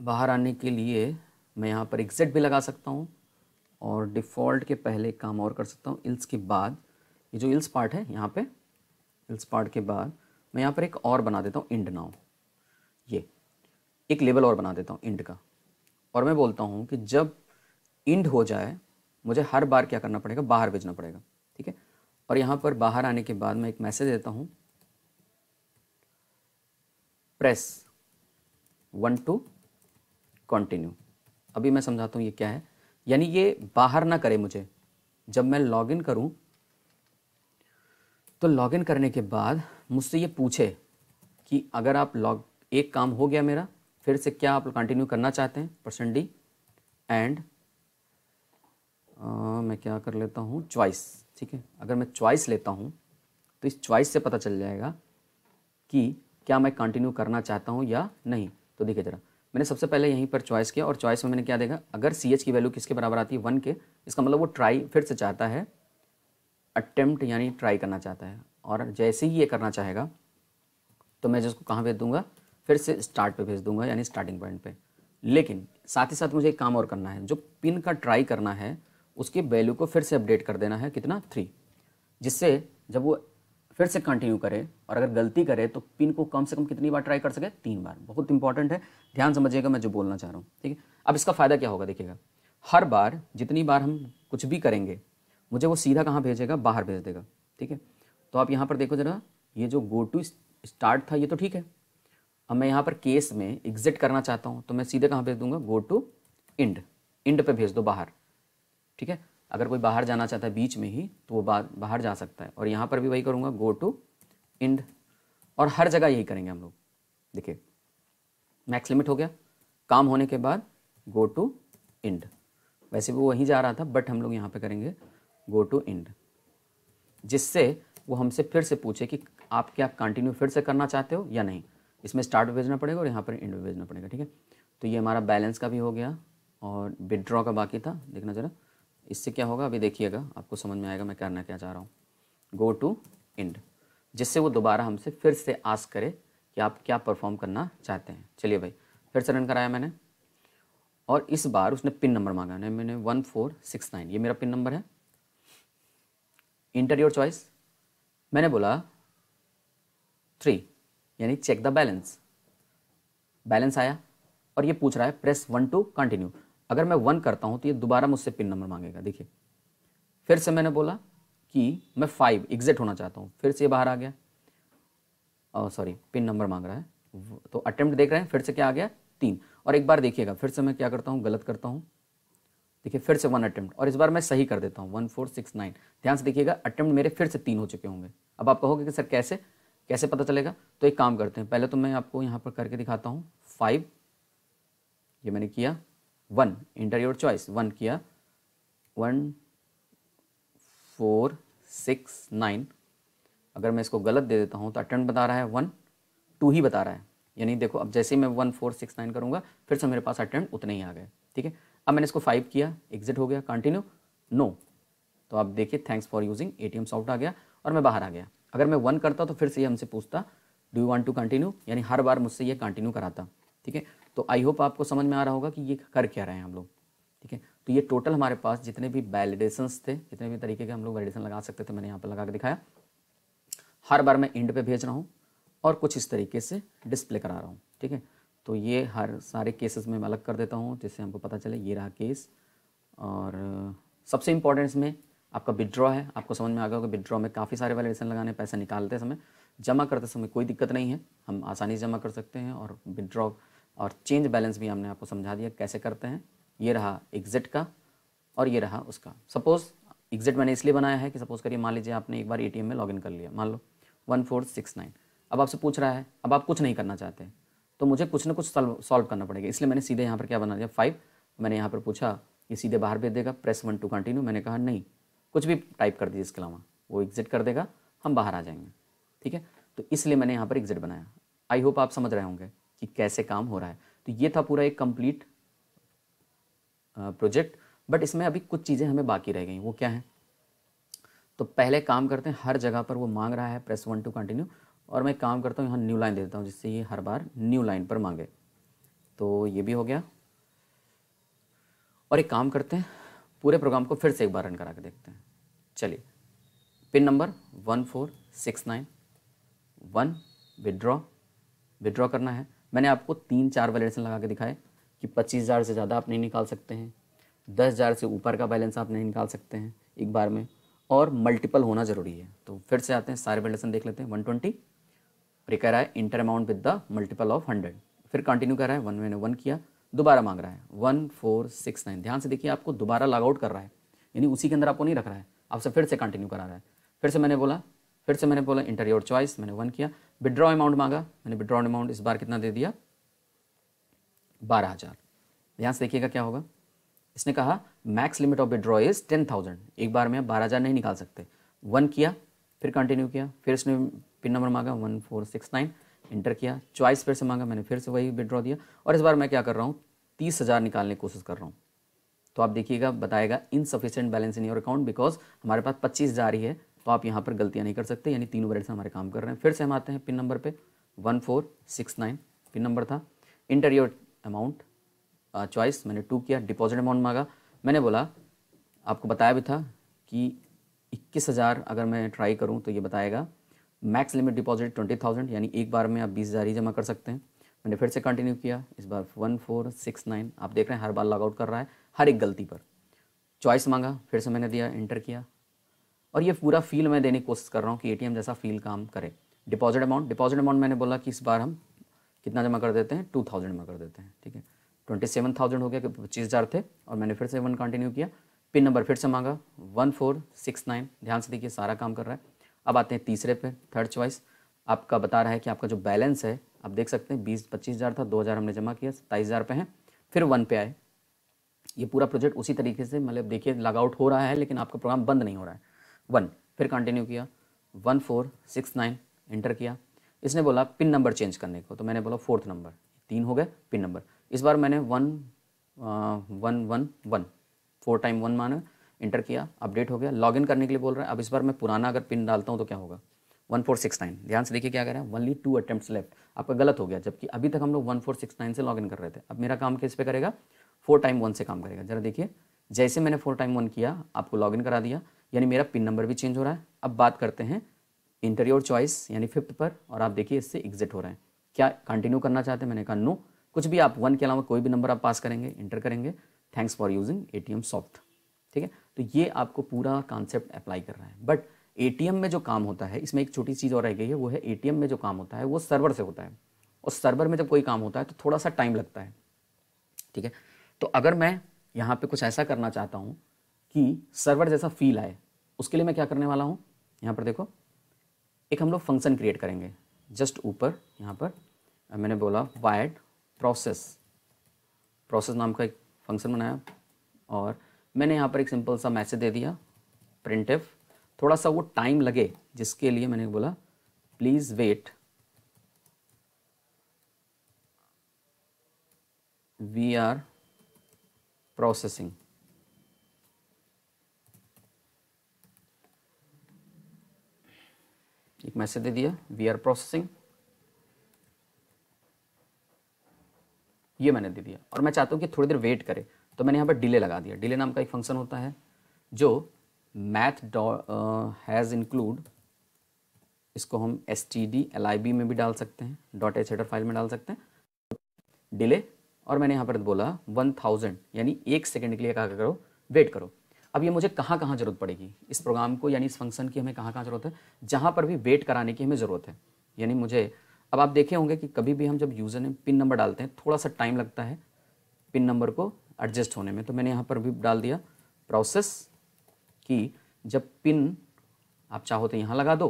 बाहर आने के लिए मैं यहाँ पर एग्जिट भी लगा सकता हूँ और डिफ़ॉल्ट के पहले एक काम और कर सकता हूँ इल्स के बाद ये जो इल्स पार्ट है यहाँ पे इल्स पार्ट के बाद मैं यहाँ पर एक और बना देता हूँ इंड नाउ ये एक लेबल और बना देता हूँ इंड का और मैं बोलता हूँ कि जब इंड हो जाए मुझे हर बार क्या करना पड़ेगा बाहर भेजना पड़ेगा ठीक है और यहाँ पर बाहर आने के बाद मैं एक मैसेज देता हूँ प्रेस वन टू कंटिन्यू अभी मैं समझाता हूँ ये क्या है यानी ये बाहर ना करे मुझे जब मैं लॉग इन करूँ तो लॉग इन करने के बाद मुझसे ये पूछे कि अगर आप लॉग एक काम हो गया मेरा फिर से क्या आप कंटिन्यू करना चाहते हैं पर्सन डी एंड मैं क्या कर लेता हूँ चॉइस ठीक है अगर मैं चॉइस लेता हूँ तो इस चॉइस से पता चल जाएगा कि क्या मैं कंटिन्यू करना चाहता हूँ या नहीं तो देखिए ज़रा मैंने सबसे पहले यहीं पर चॉइस किया और चॉइस में मैंने क्या देखा अगर सी की वैल्यू किसके बराबर आती है वन के इसका मतलब वो ट्राई फिर से चाहता है अटेम्प्ट यानी ट्राई करना चाहता है और जैसे ही ये करना चाहेगा तो मैं जिसको कहाँ भेज दूंगा फिर से स्टार्ट पे भेज दूंगा यानी स्टार्टिंग पॉइंट पे लेकिन साथ ही साथ मुझे एक काम और करना है जो पिन का ट्राई करना है उसके वैल्यू को फिर से अपडेट कर देना है कितना थ्री जिससे जब वो फिर से कंटिन्यू करे और अगर गलती करे तो पिन को कम से कम कितनी बार ट्राई कर सके तीन बार बहुत इंपॉर्टेंट है ध्यान समझिएगा मैं जो बोलना चाह रहा हूँ ठीक है अब इसका फ़ायदा क्या होगा देखिएगा हर बार जितनी बार हम कुछ भी करेंगे मुझे वो सीधा कहाँ भेजेगा बाहर भेज देगा ठीक है तो आप यहाँ पर देखो जरा ये जो गो टू स्टार्ट था ये तो ठीक है अब मैं यहाँ पर केस में एग्जिट करना चाहता हूँ तो मैं सीधे कहाँ भेज दूंगा गो टू इंड इंड पे भेज दो बाहर ठीक है अगर कोई बाहर जाना चाहता है बीच में ही तो वो बाहर जा सकता है और यहाँ पर भी वही करूँगा गो टू इंड और हर जगह यही करेंगे हम लोग देखिए मैक्स लिमिट हो गया काम होने के बाद गो टू इंड वैसे भी वो वहीं जा रहा था बट हम लोग यहाँ पे करेंगे गो टू इंड जिससे वो हमसे फिर से पूछे कि आप क्या आप कंटिन्यू फिर से करना चाहते हो या नहीं इसमें स्टार्ट भी भेजना पड़ेगा और यहाँ पर इंड भी भेजना पड़ेगा ठीक है तो ये हमारा बैलेंस का भी हो गया और विदड्रॉ का बाकी था देखना ज़रा इससे क्या होगा अभी देखिएगा आपको समझ में आएगा मैं करना क्या चाह रहा हूँ गो टू इंड जिससे वो दोबारा हमसे फिर से आस करे कि आप क्या परफॉर्म करना चाहते हैं चलिए भाई फिर से रन कराया मैंने और इस बार उसने पिन नंबर मांगा नहीं मैंने वन फोर सिक्स नाइन ये मेरा पिन नंबर है इंटर योर चॉइस मैंने बोला थ्री यानी चेक द बैलेंस बैलेंस आया और ये पूछ रहा है प्रेस वन टू कंटिन्यू अगर मैं वन करता हूँ तो ये दोबारा मुझसे पिन नंबर मांगेगा देखिए फिर से मैंने बोला कि मैं फाइव एग्जिट होना चाहता हूँ फिर से बाहर आ गया सॉरी पिन नंबर मांग रहा है तो अटेम्प्ट देख रहे हैं फिर से क्या आ गया तीन और एक बार देखिएगा फिर से मैं क्या करता हूँ गलत करता हूँ देखिए फिर से वन अटेम्प्ट और इस बार मैं सही कर देता हूँ वन फोर सिक्स नाइन ध्यान से देखिएगा अटेम्प्ट मेरे फिर से तीन हो चुके होंगे अब आप कहोगे कि सर कैसे कैसे पता चलेगा तो एक काम करते हैं पहले तो मैं आपको यहाँ पर करके दिखाता हूँ फाइव ये मैंने किया one enter your choice one किया वन फोर सिक्स नाइन अगर मैं इसको गलत दे देता हूँ तो अटेंड बता रहा है वन टू ही बता रहा है यानी देखो अब जैसे मैं वन फोर सिक्स नाइन करूँगा फिर से मेरे पास अटेंड उतने ही आ गए ठीक है अब मैंने इसको फाइव किया एग्जिट हो गया कंटिन्यू नो तो आप देखिए thanks for using A T आ गया और मैं बाहर आ गया अगर मैं वन करता तो फिर से ये हमसे पूछता do you want to continue यानी हर बार मुझसे ये कंटिन्यू कराता ठीक है तो आई होप आपको समझ में आ रहा होगा कि ये कर क्या रहे हैं हम लोग ठीक है तो ये टोटल हमारे पास जितने भी वैलिडेशंस थे जितने भी तरीके के हम लोग वैलिडेशन लगा सकते थे मैंने यहाँ पर लगा के दिखाया हर बार मैं इंड पे भेज रहा हूँ और कुछ इस तरीके से डिस्प्ले करा रहा हूँ ठीक है तो ये हर सारे केसेस में मैं अलग कर देता हूँ जिससे हमको पता चले ये रहा केस और सबसे इम्पोर्टेंट इसमें आपका विड्रॉ है आपको समझ में आ गया होगा विड्रॉ में काफ़ी सारे वैलिडेशन लगाने पैसे निकालते समय जमा करते समय कोई दिक्कत नहीं है हम आसानी से जमा कर सकते हैं और विड्रॉ और चेंज बैलेंस भी हमने आपको समझा दिया कैसे करते हैं ये रहा एग्जिट का और ये रहा उसका सपोज़ एग्जिट मैंने इसलिए बनाया है कि सपोज़ करिए मान लीजिए आपने एक बार एटीएम में लॉगिन कर लिया मान लो वन फोर सिक्स नाइन अब आपसे पूछ रहा है अब आप कुछ नहीं करना चाहते तो मुझे कुछ ना कुछ सॉल्व करना पड़ेगा इसलिए मैंने सीधे यहाँ पर क्या बना दिया फाइव मैंने यहाँ पर पूछा ये सीधे बाहर भेज देगा प्रेस वन टू कंटिन्यू मैंने कहा नहीं कुछ भी टाइप कर दीजिए इसके अलावा वो एग्जिट कर देगा हम बाहर आ जाएंगे ठीक है तो इसलिए मैंने यहाँ पर एग्जिट बनाया आई होप आप समझ रहे होंगे कि कैसे काम हो रहा है तो ये था पूरा एक कंप्लीट प्रोजेक्ट बट इसमें अभी कुछ चीज़ें हमें बाकी रह गई वो क्या है तो पहले काम करते हैं हर जगह पर वो मांग रहा है प्रेस वन टू कंटिन्यू और मैं काम करता हूँ यहाँ न्यू लाइन दे देता हूँ जिससे ये हर बार न्यू लाइन पर मांगे तो ये भी हो गया और एक काम करते हैं पूरे प्रोग्राम को फिर से एक बार रन करा के देखते हैं चलिए pin number one four six nine one withdraw withdraw करना है मैंने आपको तीन चार वैलिडेशन लगा के दिखाए कि पच्चीस हज़ार से ज़्यादा आप नहीं निकाल सकते हैं दस हज़ार से ऊपर का बैलेंस आप नहीं निकाल सकते हैं एक बार में और मल्टीपल होना ज़रूरी है तो फिर से आते हैं सारे बैलेंसन देख लेते हैं वन ट्वेंटी फिर कह रहा है enter amount with the multiple of hundred फिर कंटिन्यू कर रहा है वन मैंने वन किया दोबारा मांग रहा है वन फोर सिक्स नाइन ध्यान से देखिए आपको दोबारा आउट कर रहा है यानी उसी के अंदर आपको नहीं रख रहा है आपसे फिर से कंटिन्यू करा रहा है फिर से मैंने बोला फिर से मैंने बोला इंटर योर चॉइस मैंने वन किया विड्रॉ अमाउंट मांगा मैंने विड्रॉ अमाउंट इस बार कितना दे दिया बारह हज़ार यहाँ से देखिएगा क्या होगा इसने कहा max limit of withdraw is ten thousand एक बार में आप बारह हज़ार नहीं निकाल सकते वन किया फिर कंटिन्यू किया फिर इसने पिन नंबर मांगा one four six nine enter किया चॉइस फिर से मांगा मैंने फिर से वही विड्रॉ दिया और इस बार मैं क्या कर रहा हूँ तीस हज़ार निकालने की कोशिश कर रहा हूँ तो आप देखिएगा बताएगा sufficient balance in your account because हमारे पास पच्चीस हज़ार ही है तो आप यहाँ पर गलतियाँ नहीं कर सकते यानी तीनों बैलेंस से हमारे काम कर रहे हैं फिर से हम आते हैं पिन नंबर पर one four six nine pin number था enter your amount choice uh, मैंने टू किया डिपॉजिट अमाउंट मांगा मैंने बोला आपको बताया भी था कि इक्कीस हज़ार अगर मैं ट्राई करूं तो ये बताएगा max limit deposit twenty thousand यानी एक बार में आप बीस हज़ार ही जमा कर सकते हैं मैंने फिर से कंटिन्यू किया इस बार वन फोर सिक्स नाइन आप देख रहे हैं हर बार लॉगआउट कर रहा है हर एक गलती पर चॉइस मांगा फिर से मैंने दिया इंटर किया और ये पूरा फील मैं देने की कोशिश कर रहा हूँ कि ए जैसा फील काम करे डिपॉजिट अमाउंट डिपॉजिट अमाउंट मैंने बोला कि इस बार हम कितना जमा कर देते हैं टू थाउजेंड जमा कर देते हैं ठीक है ट्वेंटी सेवन थाउजेंड हो गया पच्चीस हज़ार थे और मैंने फिर से वन कंटिन्यू किया पिन नंबर फिर से मांगा वन फोर सिक्स नाइन ध्यान से देखिए सारा काम कर रहा है अब आते हैं तीसरे पे थर्ड चॉइस आपका बता रहा है कि आपका जो बैलेंस है आप देख सकते हैं बीस पच्चीस हज़ार था दो हज़ार हमने जमा किया सत्ताईस हज़ार पे हैं फिर वन पे आए ये पूरा प्रोजेक्ट उसी तरीके से मतलब देखिए लग हो रहा है लेकिन आपका प्रोग्राम बंद नहीं हो रहा है वन फिर कंटिन्यू किया one four six nine enter किया इसने बोला पिन नंबर चेंज करने को तो मैंने बोला फोर्थ नंबर तीन हो गए पिन नंबर इस बार मैंने one one one one four time one माना इंटर किया अपडेट हो गया लॉगिन करने के लिए बोल रहा है अब इस बार मैं पुराना अगर पिन डालता हूँ तो क्या होगा वन फोर सिक्स नाइन ध्यान से देखिए क्या कह रहे हैं वनली टू अटैम्प्ट लेफ्ट आपका गलत हो गया जबकि अभी तक हम लोग वन फोर सिक्स नाइन से लॉगिन कर रहे थे अब मेरा काम किस पे करेगा फोर टाइम वन से काम करेगा जरा देखिए जैसे मैंने फोर टाइम वन किया आपको लॉगिन करा दिया यानी मेरा पिन नंबर भी चेंज हो रहा है अब बात करते हैं योर चॉइस यानी फिफ्थ पर और आप देखिए इससे एग्जिट हो रहे हैं क्या कंटिन्यू करना चाहते हैं मैंने कहा नो कुछ भी आप वन के अलावा कोई भी नंबर आप पास करेंगे इंटर करेंगे thanks for using a soft ठीक है तो ये आपको पूरा कॉन्सेप्ट अप्लाई कर रहा है बट ए में जो काम होता है इसमें एक छोटी चीज़ और रह गई है वो है ए में जो काम होता है वो सर्वर से होता है और सर्वर में जब कोई काम होता है तो थोड़ा सा टाइम लगता है ठीक है तो अगर मैं यहाँ पे कुछ ऐसा करना चाहता हूँ कि सर्वर जैसा फील आए उसके लिए मैं क्या करने वाला हूँ यहाँ पर देखो एक हम लोग फंक्शन क्रिएट करेंगे जस्ट ऊपर यहाँ पर मैंने बोला वाइड प्रोसेस प्रोसेस नाम का एक फंक्शन बनाया और मैंने यहाँ पर एक सिंपल सा मैसेज दे दिया प्रिंट थोड़ा सा वो टाइम लगे जिसके लिए मैंने बोला please wait we are processing एक मैसेज दे दिया वी आर प्रोसेसिंग ये मैंने दे दिया और मैं चाहता हूँ कि थोड़ी देर वेट करे तो मैंने यहाँ पर डिले लगा दिया डिले नाम का एक फंक्शन होता है जो मैथ हैज़ इंक्लूड इसको हम S T D L I B में भी डाल सकते हैं डॉट एच एडर फाइल में डाल सकते हैं डिले और मैंने यहाँ पर बोला वन थाउजेंड यानी एक सेकेंड के लिए कहा करो वेट करो अब ये मुझे कहाँ कहाँ जरूरत पड़ेगी इस प्रोग्राम को यानी इस फंक्शन की हमें कहाँ कहाँ जरूरत है जहाँ पर भी वेट कराने की हमें ज़रूरत है यानी मुझे अब आप देखे होंगे कि कभी भी हम जब यूज़र ने पिन नंबर डालते हैं थोड़ा सा टाइम लगता है पिन नंबर को एडजस्ट होने में तो मैंने यहाँ पर भी डाल दिया प्रोसेस की जब पिन आप चाहो तो यहाँ लगा दो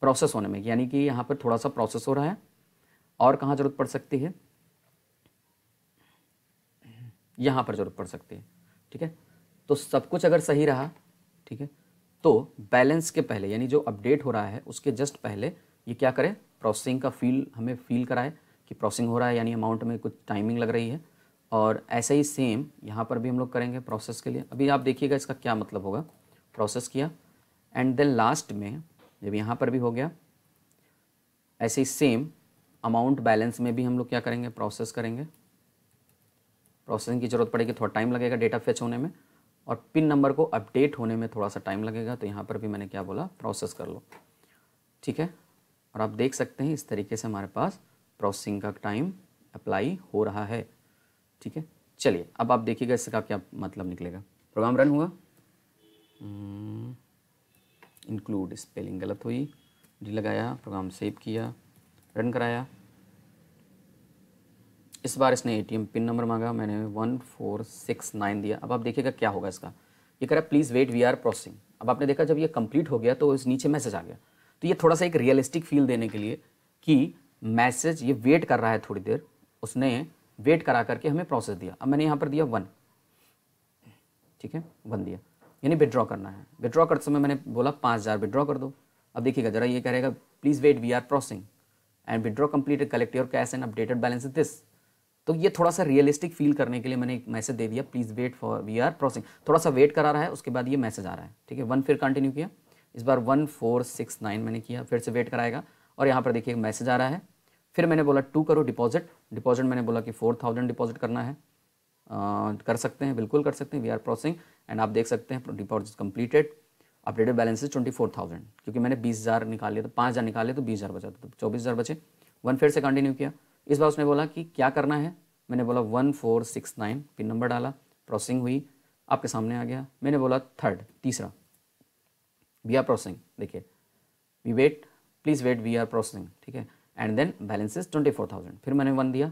प्रोसेस होने में यानी कि यहाँ पर थोड़ा सा प्रोसेस हो रहा है और कहाँ ज़रूरत पड़ सकती है यहाँ पर ज़रूरत पड़ सकती है ठीक है तो सब कुछ अगर सही रहा ठीक है तो बैलेंस के पहले यानी जो अपडेट हो रहा है उसके जस्ट पहले ये क्या करें प्रोसेसिंग का फील हमें फील कराए कि प्रोसेसिंग हो रहा है यानी अमाउंट में कुछ टाइमिंग लग रही है और ऐसे ही सेम यहाँ पर भी हम लोग करेंगे प्रोसेस के लिए अभी आप देखिएगा इसका क्या मतलब होगा प्रोसेस किया एंड देन लास्ट में जब यहाँ पर भी हो गया ऐसे ही सेम अमाउंट बैलेंस में भी हम लोग क्या करेंगे प्रोसेस करेंगे प्रोसेसिंग की ज़रूरत पड़ेगी थोड़ा टाइम लगेगा डेटा फेच होने में और पिन नंबर को अपडेट होने में थोड़ा सा टाइम लगेगा तो यहाँ पर भी मैंने क्या बोला प्रोसेस कर लो ठीक है और आप देख सकते हैं इस तरीके से हमारे पास प्रोसेसिंग का टाइम अप्लाई हो रहा है ठीक है चलिए अब आप देखिएगा इसका क्या मतलब निकलेगा प्रोग्राम रन हुआ इंक्लूड हम्म, स्पेलिंग गलत हुई डी लगाया प्रोग्राम सेव किया रन कराया इस बार इसने एटीएम पिन नंबर मांगा मैंने वन फोर सिक्स नाइन दिया अब आप देखिएगा क्या होगा इसका ये कह रहा है please wait we are processing अब आपने देखा जब ये कंप्लीट हो गया तो इस नीचे मैसेज आ गया तो ये थोड़ा सा एक रियलिस्टिक फील देने के लिए कि मैसेज ये वेट कर रहा है थोड़ी देर उसने वेट करा करके हमें प्रोसेस दिया अब मैंने यहाँ पर दिया वन ठीक है वन दिया यानी विदड्रॉ करना है विदड्रॉ करते समय मैंने बोला पाँच हज़ार विदड्रॉ कर दो अब देखिएगा जरा ये कह रहेगा please wait we are processing and withdraw completed collect your cash and updated balance this तो ये थोड़ा सा रियलिस्टिक फील करने के लिए मैंने एक मैसेज दे दिया please wait for we are processing थोड़ा सा वेट करा रहा है उसके बाद ये मैसेज आ रहा है ठीक है वन फिर कंटिन्यू किया इस बार वन फोर सिक्स नाइन मैंने किया फिर से वेट कराएगा और यहाँ पर देखिए मैसेज आ रहा है फिर मैंने बोला टू करो डिपॉजिट डिपॉजिट मैंने बोला कि फोर थाउजेंड डिपॉजिट करना है आ, कर सकते हैं बिल्कुल कर सकते हैं वी आर प्रोसेसिंग एंड आप देख सकते हैं deposit completed updated balance twenty four thousand क्योंकि मैंने बीस हज़ार निकाल लिया तो पाँच हज़ार निकाले तो बीस हज़ार बचा तो चौबीस हज़ार बचे वन फिर से कंटिन्यू किया इस बार उसने बोला कि क्या करना है मैंने बोला one four six nine pin number डाला प्रोसेसिंग हुई आपके सामने आ गया मैंने बोला थर्ड तीसरा वी आर प्रोसेसिंग देखिए we wait please wait we are processing ठीक है and then balance is twenty four thousand फिर मैंने वन दिया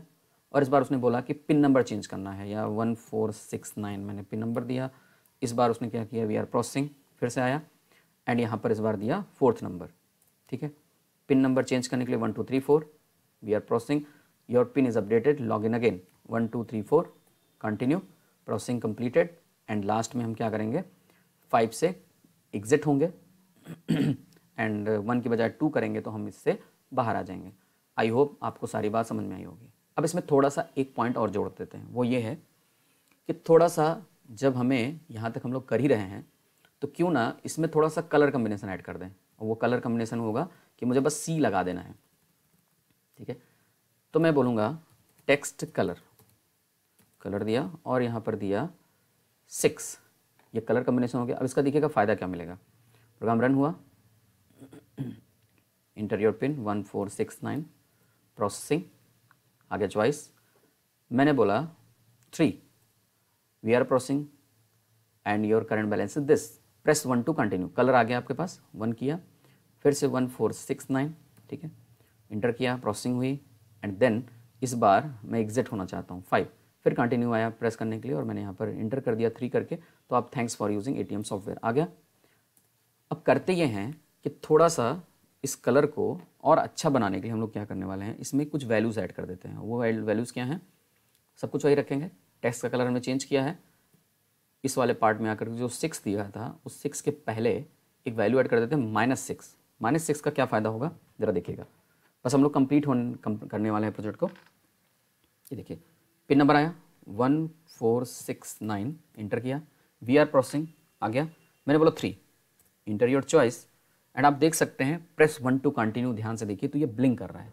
और इस बार उसने बोला कि पिन नंबर चेंज करना है या वन फोर सिक्स नाइन मैंने पिन नंबर दिया इस बार उसने क्या किया वी आर प्रोसेसिंग फिर से आया एंड यहाँ पर इस बार दिया फोर्थ नंबर ठीक है पिन नंबर चेंज करने के लिए one two three four we are processing your pin is updated log in again one two three four continue processing completed and last में हम क्या करेंगे फाइव से एग्जिट होंगे एंड वन uh, की बजाय टू करेंगे तो हम इससे बाहर आ जाएंगे आई होप आपको सारी बात समझ में आई होगी अब इसमें थोड़ा सा एक पॉइंट और जोड़ देते हैं वो ये है कि थोड़ा सा जब हमें यहाँ तक हम लोग कर ही रहे हैं तो क्यों ना इसमें थोड़ा सा कलर कम्बिनेसन ऐड कर दें और वो कलर कम्बिनेशन होगा कि मुझे बस सी लगा देना है ठीक है तो मैं बोलूँगा टेक्स्ट कलर कलर दिया और यहाँ पर दिया सिक्स ये कलर कम्बिनेशन हो गया अब इसका देखिएगा फ़ायदा क्या मिलेगा प्रोग्राम रन हुआ enter your pin one four six nine processing आ गया चॉइस मैंने बोला three we are processing and your current balance is this press one two continue colour आ गया आपके पास वन किया फिर से वन फोर सिक्स नाइन ठीक है इंटर किया प्रोसेसिंग हुई एंड देन इस बार मैं एग्जिट होना चाहता हूँ फाइव फिर कंटिन्यू आया प्रेस करने के लिए और मैंने यहाँ पर इंटर कर दिया थ्री करके तो आप thanks for using a software आ गया अब करते ये हैं कि थोड़ा सा इस कलर को और अच्छा बनाने के लिए हम लोग क्या करने वाले हैं इसमें कुछ वैल्यूज़ ऐड कर देते हैं वो वैल्यूज़ क्या हैं सब कुछ वही रखेंगे टेक्स्ट का कलर हमने चेंज किया है इस वाले पार्ट में आकर जो सिक्स दिया था उस सिक्स के पहले एक वैल्यू ऐड कर देते हैं माइनस सिक्स माइनस सिक्स का क्या फ़ायदा होगा ज़रा देखिएगा बस हम लोग कंप्लीट होने करने वाले हैं प्रोजेक्ट को ये देखिए पिन नंबर आया one four six nine enter किया वी आर प्रोसेसिंग आ गया मैंने बोला three enter your choice and आप देख सकते हैं प्रेस वन टू कंटिन्यू ध्यान से देखिए तो ये ब्लिंक कर रहा है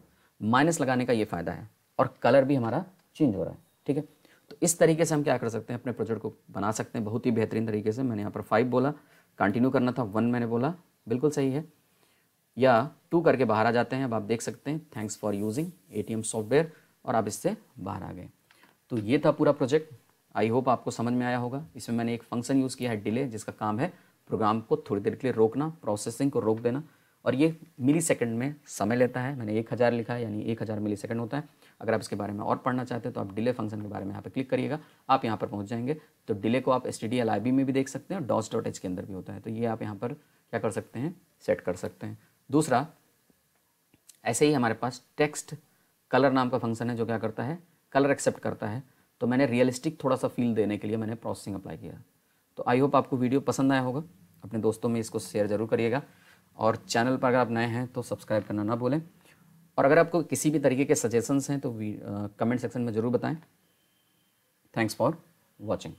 माइनस लगाने का ये फ़ायदा है और कलर भी हमारा चेंज हो रहा है ठीक है तो इस तरीके से हम क्या कर सकते हैं अपने प्रोजेक्ट को बना सकते हैं बहुत ही बेहतरीन तरीके से मैंने यहाँ पर फाइव बोला कंटिन्यू करना था वन मैंने बोला बिल्कुल सही है या टू करके बाहर आ जाते हैं अब आप देख सकते हैं thanks for using a software और आप इससे बाहर आ गए तो ये था पूरा प्रोजेक्ट आई होप आपको समझ में आया होगा इसमें मैंने एक फंक्शन यूज़ किया है डिले जिसका काम है प्रोग्राम को थोड़ी देर के लिए रोकना प्रोसेसिंग को रोक देना और ये मिली सेकेंड में समय लेता है मैंने एक हज़ार लिखा है यानी एक हज़ार मिली सेकेंड होता है अगर आप इसके बारे में और पढ़ना चाहते हैं तो आप डिले फंक्शन के बारे में यहाँ पर क्लिक करिएगा आप यहाँ पर पहुँच जाएंगे तो डिले को आप एस टी में भी देख सकते हैं और डॉस डॉट एच के अंदर भी होता है तो ये आप यहाँ पर क्या कर सकते हैं सेट कर सकते हैं दूसरा ऐसे ही हमारे पास टेक्स्ट कलर नाम का फंक्शन है जो क्या करता है कलर एक्सेप्ट करता है तो मैंने रियलिस्टिक थोड़ा सा फील देने के लिए मैंने प्रोसेसिंग अप्लाई किया तो आई होप आपको वीडियो पसंद आया होगा अपने दोस्तों में इसको शेयर जरूर करिएगा और चैनल पर अगर आप नए हैं तो सब्सक्राइब करना ना भूलें और अगर आपको किसी भी तरीके के सजेशंस हैं तो कमेंट सेक्शन में ज़रूर बताएं थैंक्स फॉर वॉचिंग